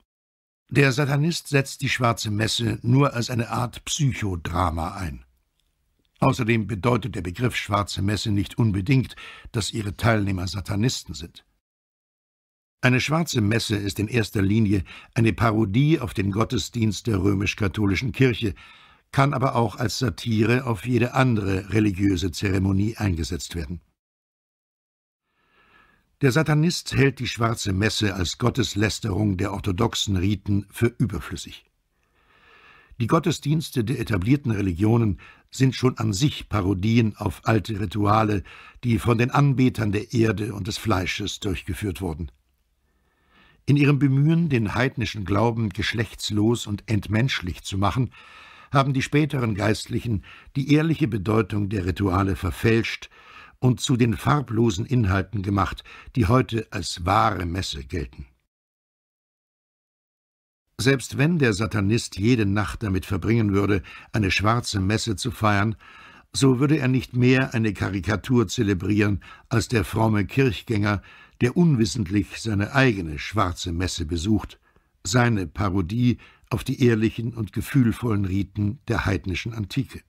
Speaker 1: Der Satanist setzt die schwarze Messe nur als eine Art Psychodrama ein. Außerdem bedeutet der Begriff schwarze Messe nicht unbedingt, dass ihre Teilnehmer Satanisten sind. Eine schwarze Messe ist in erster Linie eine Parodie auf den Gottesdienst der römisch-katholischen Kirche, kann aber auch als Satire auf jede andere religiöse Zeremonie eingesetzt werden. Der Satanist hält die schwarze Messe als Gotteslästerung der orthodoxen Riten für überflüssig. Die Gottesdienste der etablierten Religionen sind schon an sich Parodien auf alte Rituale, die von den Anbetern der Erde und des Fleisches durchgeführt wurden. In ihrem Bemühen, den heidnischen Glauben geschlechtslos und entmenschlich zu machen, haben die späteren Geistlichen die ehrliche Bedeutung der Rituale verfälscht und zu den farblosen Inhalten gemacht, die heute als wahre Messe gelten. Selbst wenn der Satanist jede Nacht damit verbringen würde, eine schwarze Messe zu feiern, so würde er nicht mehr eine Karikatur zelebrieren als der fromme Kirchgänger, der unwissentlich seine eigene schwarze Messe besucht, seine Parodie auf die ehrlichen und gefühlvollen Riten der heidnischen Antike.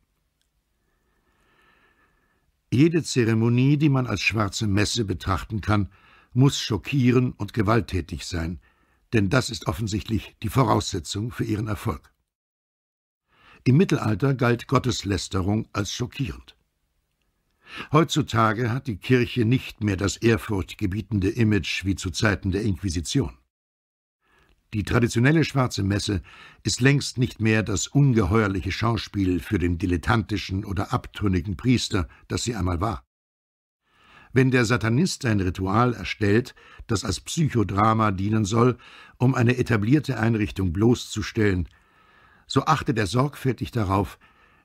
Speaker 1: Jede Zeremonie, die man als schwarze Messe betrachten kann, muss schockieren und gewalttätig sein – denn das ist offensichtlich die Voraussetzung für ihren Erfolg. Im Mittelalter galt Gotteslästerung als schockierend. Heutzutage hat die Kirche nicht mehr das ehrfurchtgebietende Image wie zu Zeiten der Inquisition. Die traditionelle schwarze Messe ist längst nicht mehr das ungeheuerliche Schauspiel für den dilettantischen oder abtrünnigen Priester, das sie einmal war wenn der Satanist ein Ritual erstellt, das als Psychodrama dienen soll, um eine etablierte Einrichtung bloßzustellen, so achtet er sorgfältig darauf,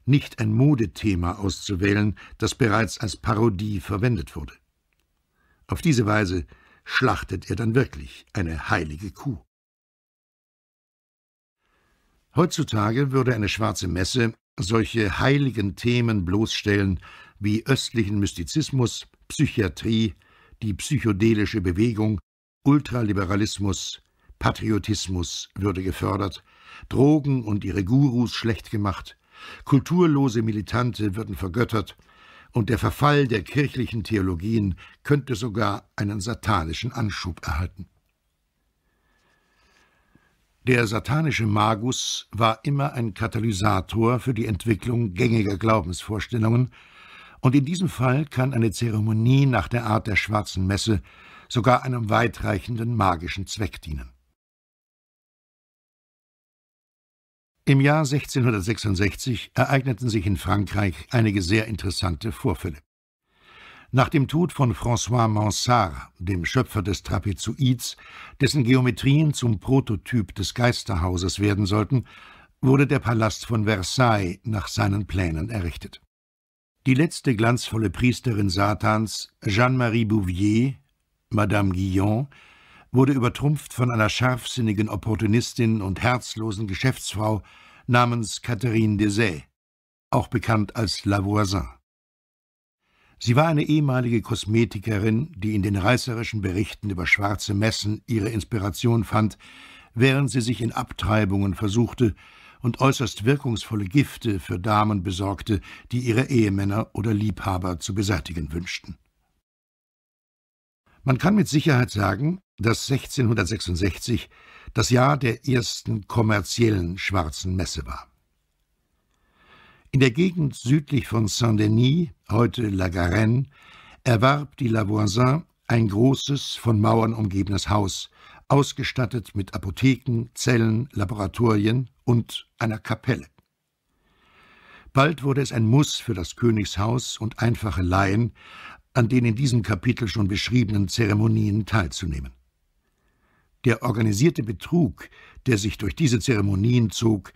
Speaker 1: nicht ein Modethema auszuwählen, das bereits als Parodie verwendet wurde. Auf diese Weise schlachtet er dann wirklich eine heilige Kuh. Heutzutage würde eine schwarze Messe solche heiligen Themen bloßstellen wie östlichen Mystizismus, Psychiatrie, die psychedelische Bewegung, Ultraliberalismus, Patriotismus würde gefördert, Drogen und ihre Gurus schlecht gemacht, kulturlose Militante würden vergöttert, und der Verfall der kirchlichen Theologien könnte sogar einen satanischen Anschub erhalten. Der satanische Magus war immer ein Katalysator für die Entwicklung gängiger Glaubensvorstellungen und in diesem Fall kann eine Zeremonie nach der Art der schwarzen Messe sogar einem weitreichenden magischen Zweck dienen. Im Jahr 1666 ereigneten sich in Frankreich einige sehr interessante Vorfälle. Nach dem Tod von François Mansart, dem Schöpfer des Trapezoids, dessen Geometrien zum Prototyp des Geisterhauses werden sollten, wurde der Palast von Versailles nach seinen Plänen errichtet. Die letzte glanzvolle Priesterin Satans, Jeanne-Marie Bouvier, Madame Guillon, wurde übertrumpft von einer scharfsinnigen Opportunistin und herzlosen Geschäftsfrau namens Catherine Desay, auch bekannt als La Voisin. Sie war eine ehemalige Kosmetikerin, die in den reißerischen Berichten über schwarze Messen ihre Inspiration fand, während sie sich in Abtreibungen versuchte, und äußerst wirkungsvolle Gifte für Damen besorgte, die ihre Ehemänner oder Liebhaber zu beseitigen wünschten. Man kann mit Sicherheit sagen, dass 1666 das Jahr der ersten kommerziellen schwarzen Messe war. In der Gegend südlich von Saint-Denis, heute La Garenne, erwarb die La Voisin ein großes, von Mauern umgebenes Haus, ausgestattet mit Apotheken, Zellen, Laboratorien und einer Kapelle. Bald wurde es ein Muss für das Königshaus und einfache Laien, an den in diesem Kapitel schon beschriebenen Zeremonien teilzunehmen. Der organisierte Betrug, der sich durch diese Zeremonien zog,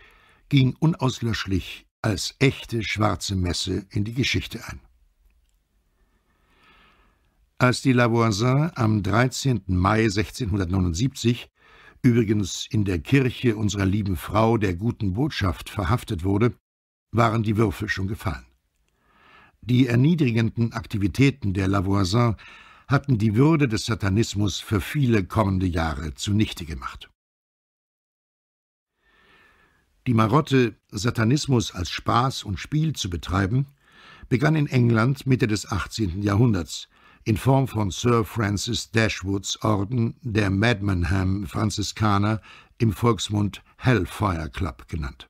Speaker 1: ging unauslöschlich als echte schwarze Messe in die Geschichte ein. Als die Lavoisin am 13. Mai 1679 übrigens in der Kirche unserer lieben Frau der guten Botschaft verhaftet wurde, waren die Würfel schon gefallen. Die erniedrigenden Aktivitäten der Lavoisin hatten die Würde des Satanismus für viele kommende Jahre zunichte gemacht. Die Marotte, Satanismus als Spaß und Spiel zu betreiben, begann in England Mitte des 18. Jahrhunderts, in Form von Sir Francis Dashwoods Orden der Madmanham Franziskaner, im Volksmund Hellfire Club genannt.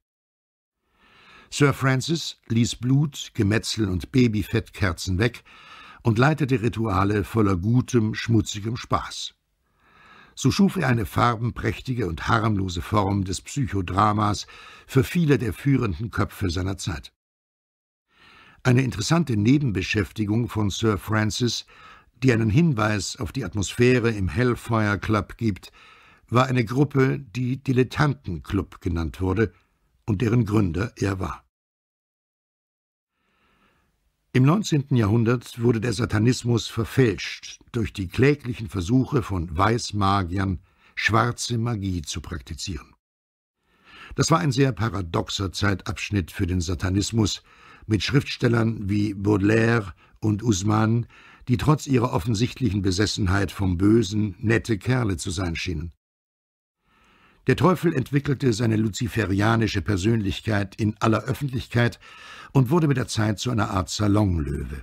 Speaker 1: Sir Francis ließ Blut, Gemetzel und Babyfettkerzen weg und leitete Rituale voller gutem, schmutzigem Spaß. So schuf er eine farbenprächtige und harmlose Form des Psychodramas für viele der führenden Köpfe seiner Zeit. Eine interessante Nebenbeschäftigung von Sir Francis, die einen Hinweis auf die Atmosphäre im Hellfire Club gibt, war eine Gruppe, die Dilettantenclub genannt wurde und deren Gründer er war. Im 19. Jahrhundert wurde der Satanismus verfälscht durch die kläglichen Versuche von Weißmagiern, schwarze Magie zu praktizieren. Das war ein sehr paradoxer Zeitabschnitt für den Satanismus, mit Schriftstellern wie Baudelaire und Usman, die trotz ihrer offensichtlichen Besessenheit vom Bösen nette Kerle zu sein schienen. Der Teufel entwickelte seine luziferianische Persönlichkeit in aller Öffentlichkeit und wurde mit der Zeit zu einer Art Salonlöwe.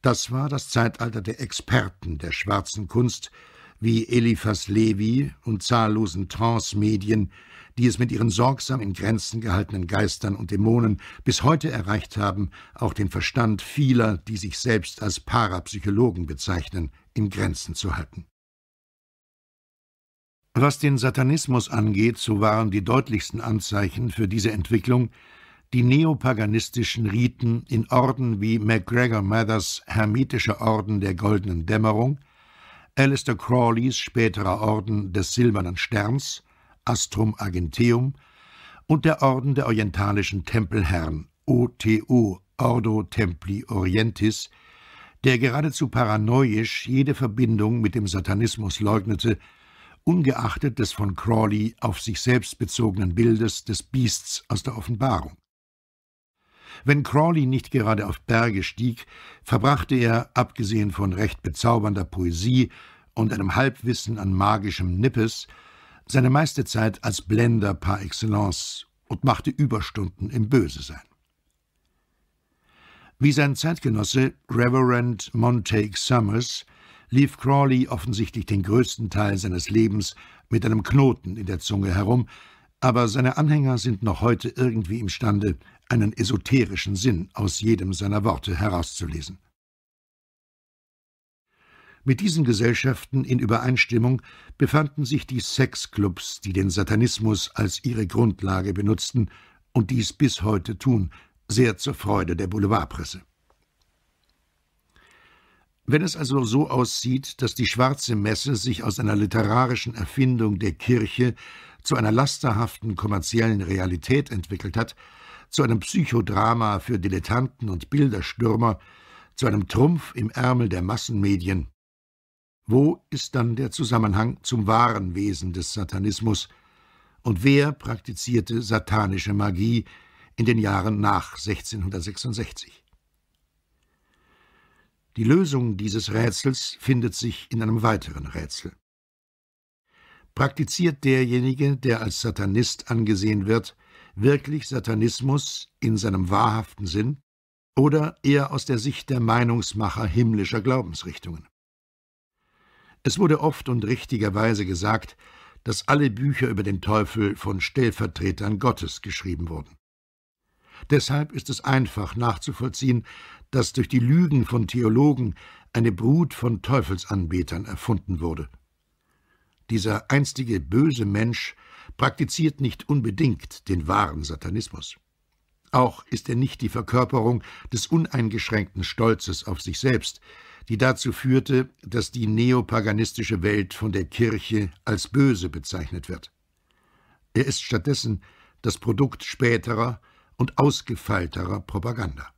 Speaker 1: Das war das Zeitalter der Experten der schwarzen Kunst, wie Eliphas Levi und zahllosen Trance-Medien, die es mit ihren sorgsam in Grenzen gehaltenen Geistern und Dämonen bis heute erreicht haben, auch den Verstand vieler, die sich selbst als Parapsychologen bezeichnen, in Grenzen zu halten. Was den Satanismus angeht, so waren die deutlichsten Anzeichen für diese Entwicklung die neopaganistischen Riten in Orden wie MacGregor Mathers Hermitischer Orden der Goldenen Dämmerung, Alistair Crawleys späterer Orden des Silbernen Sterns Astrum Argenteum und der Orden der orientalischen Tempelherren OTO Ordo Templi Orientis, der geradezu paranoisch jede Verbindung mit dem Satanismus leugnete, ungeachtet des von Crawley auf sich selbst bezogenen Bildes des Biests aus der Offenbarung. Wenn Crawley nicht gerade auf Berge stieg, verbrachte er, abgesehen von recht bezaubernder Poesie und einem Halbwissen an magischem Nippes, seine meiste Zeit als Blender par excellence und machte Überstunden im Bösesein. Wie sein Zeitgenosse Reverend Montague Summers lief Crawley offensichtlich den größten Teil seines Lebens mit einem Knoten in der Zunge herum, aber seine Anhänger sind noch heute irgendwie imstande, einen esoterischen Sinn aus jedem seiner Worte herauszulesen. Mit diesen Gesellschaften in Übereinstimmung befanden sich die Sexclubs, die den Satanismus als ihre Grundlage benutzten und dies bis heute tun, sehr zur Freude der Boulevardpresse. Wenn es also so aussieht, dass die schwarze Messe sich aus einer literarischen Erfindung der Kirche zu einer lasterhaften kommerziellen Realität entwickelt hat, zu einem Psychodrama für Dilettanten und Bilderstürmer, zu einem Trumpf im Ärmel der Massenmedien, wo ist dann der Zusammenhang zum wahren Wesen des Satanismus? Und wer praktizierte satanische Magie in den Jahren nach 1666? Die Lösung dieses Rätsels findet sich in einem weiteren Rätsel. Praktiziert derjenige, der als Satanist angesehen wird, wirklich Satanismus in seinem wahrhaften Sinn oder eher aus der Sicht der Meinungsmacher himmlischer Glaubensrichtungen? Es wurde oft und richtigerweise gesagt, dass alle Bücher über den Teufel von Stellvertretern Gottes geschrieben wurden. Deshalb ist es einfach nachzuvollziehen, dass durch die Lügen von Theologen eine Brut von Teufelsanbetern erfunden wurde. Dieser einstige böse Mensch praktiziert nicht unbedingt den wahren Satanismus. Auch ist er nicht die Verkörperung des uneingeschränkten Stolzes auf sich selbst, die dazu führte, dass die neopaganistische Welt von der Kirche als böse bezeichnet wird. Er ist stattdessen das Produkt späterer und ausgefeilterer Propaganda.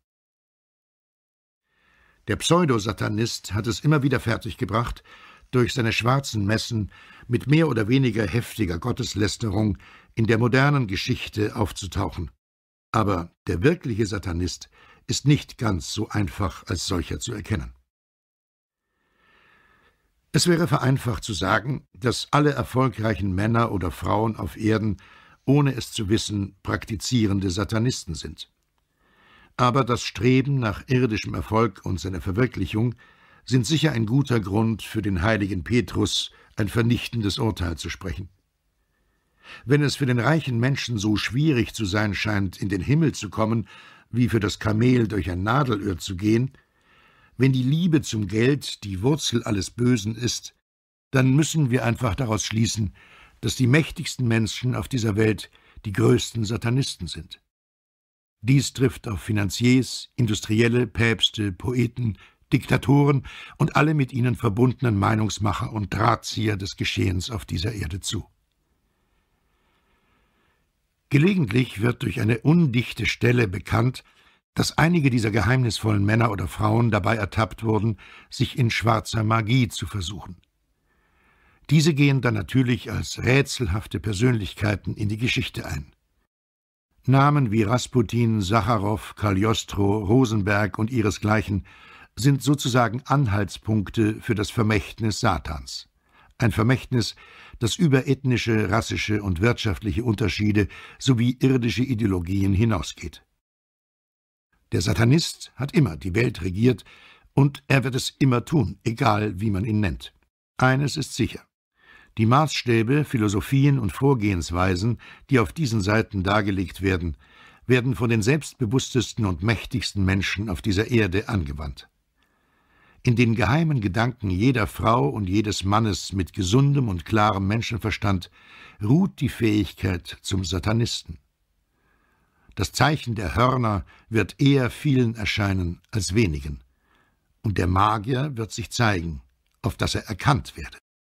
Speaker 1: Der Pseudosatanist hat es immer wieder fertiggebracht, durch seine schwarzen Messen mit mehr oder weniger heftiger Gotteslästerung in der modernen Geschichte aufzutauchen. Aber der wirkliche Satanist ist nicht ganz so einfach als solcher zu erkennen. Es wäre vereinfacht zu sagen, dass alle erfolgreichen Männer oder Frauen auf Erden, ohne es zu wissen, praktizierende Satanisten sind. Aber das Streben nach irdischem Erfolg und seiner Verwirklichung sind sicher ein guter Grund für den heiligen Petrus, ein vernichtendes Urteil zu sprechen. Wenn es für den reichen Menschen so schwierig zu sein scheint, in den Himmel zu kommen, wie für das Kamel durch ein Nadelöhr zu gehen, wenn die Liebe zum Geld die Wurzel alles Bösen ist, dann müssen wir einfach daraus schließen, dass die mächtigsten Menschen auf dieser Welt die größten Satanisten sind. Dies trifft auf Finanziers, Industrielle, Päpste, Poeten, Diktatoren und alle mit ihnen verbundenen Meinungsmacher und Drahtzieher des Geschehens auf dieser Erde zu. Gelegentlich wird durch eine undichte Stelle bekannt, dass einige dieser geheimnisvollen Männer oder Frauen dabei ertappt wurden, sich in schwarzer Magie zu versuchen. Diese gehen dann natürlich als rätselhafte Persönlichkeiten in die Geschichte ein. Namen wie Rasputin, Sacharow, Cagliostro, Rosenberg und ihresgleichen sind sozusagen Anhaltspunkte für das Vermächtnis Satans. Ein Vermächtnis, das über ethnische, rassische und wirtschaftliche Unterschiede sowie irdische Ideologien hinausgeht. Der Satanist hat immer die Welt regiert, und er wird es immer tun, egal wie man ihn nennt. Eines ist sicher. Die Maßstäbe, Philosophien und Vorgehensweisen, die auf diesen Seiten dargelegt werden, werden von den selbstbewusstesten und mächtigsten Menschen auf dieser Erde angewandt. In den geheimen Gedanken jeder Frau und jedes Mannes mit gesundem und klarem Menschenverstand ruht die Fähigkeit zum Satanisten. Das Zeichen der Hörner wird eher vielen erscheinen als wenigen. Und der Magier wird sich zeigen, auf dass er erkannt werde.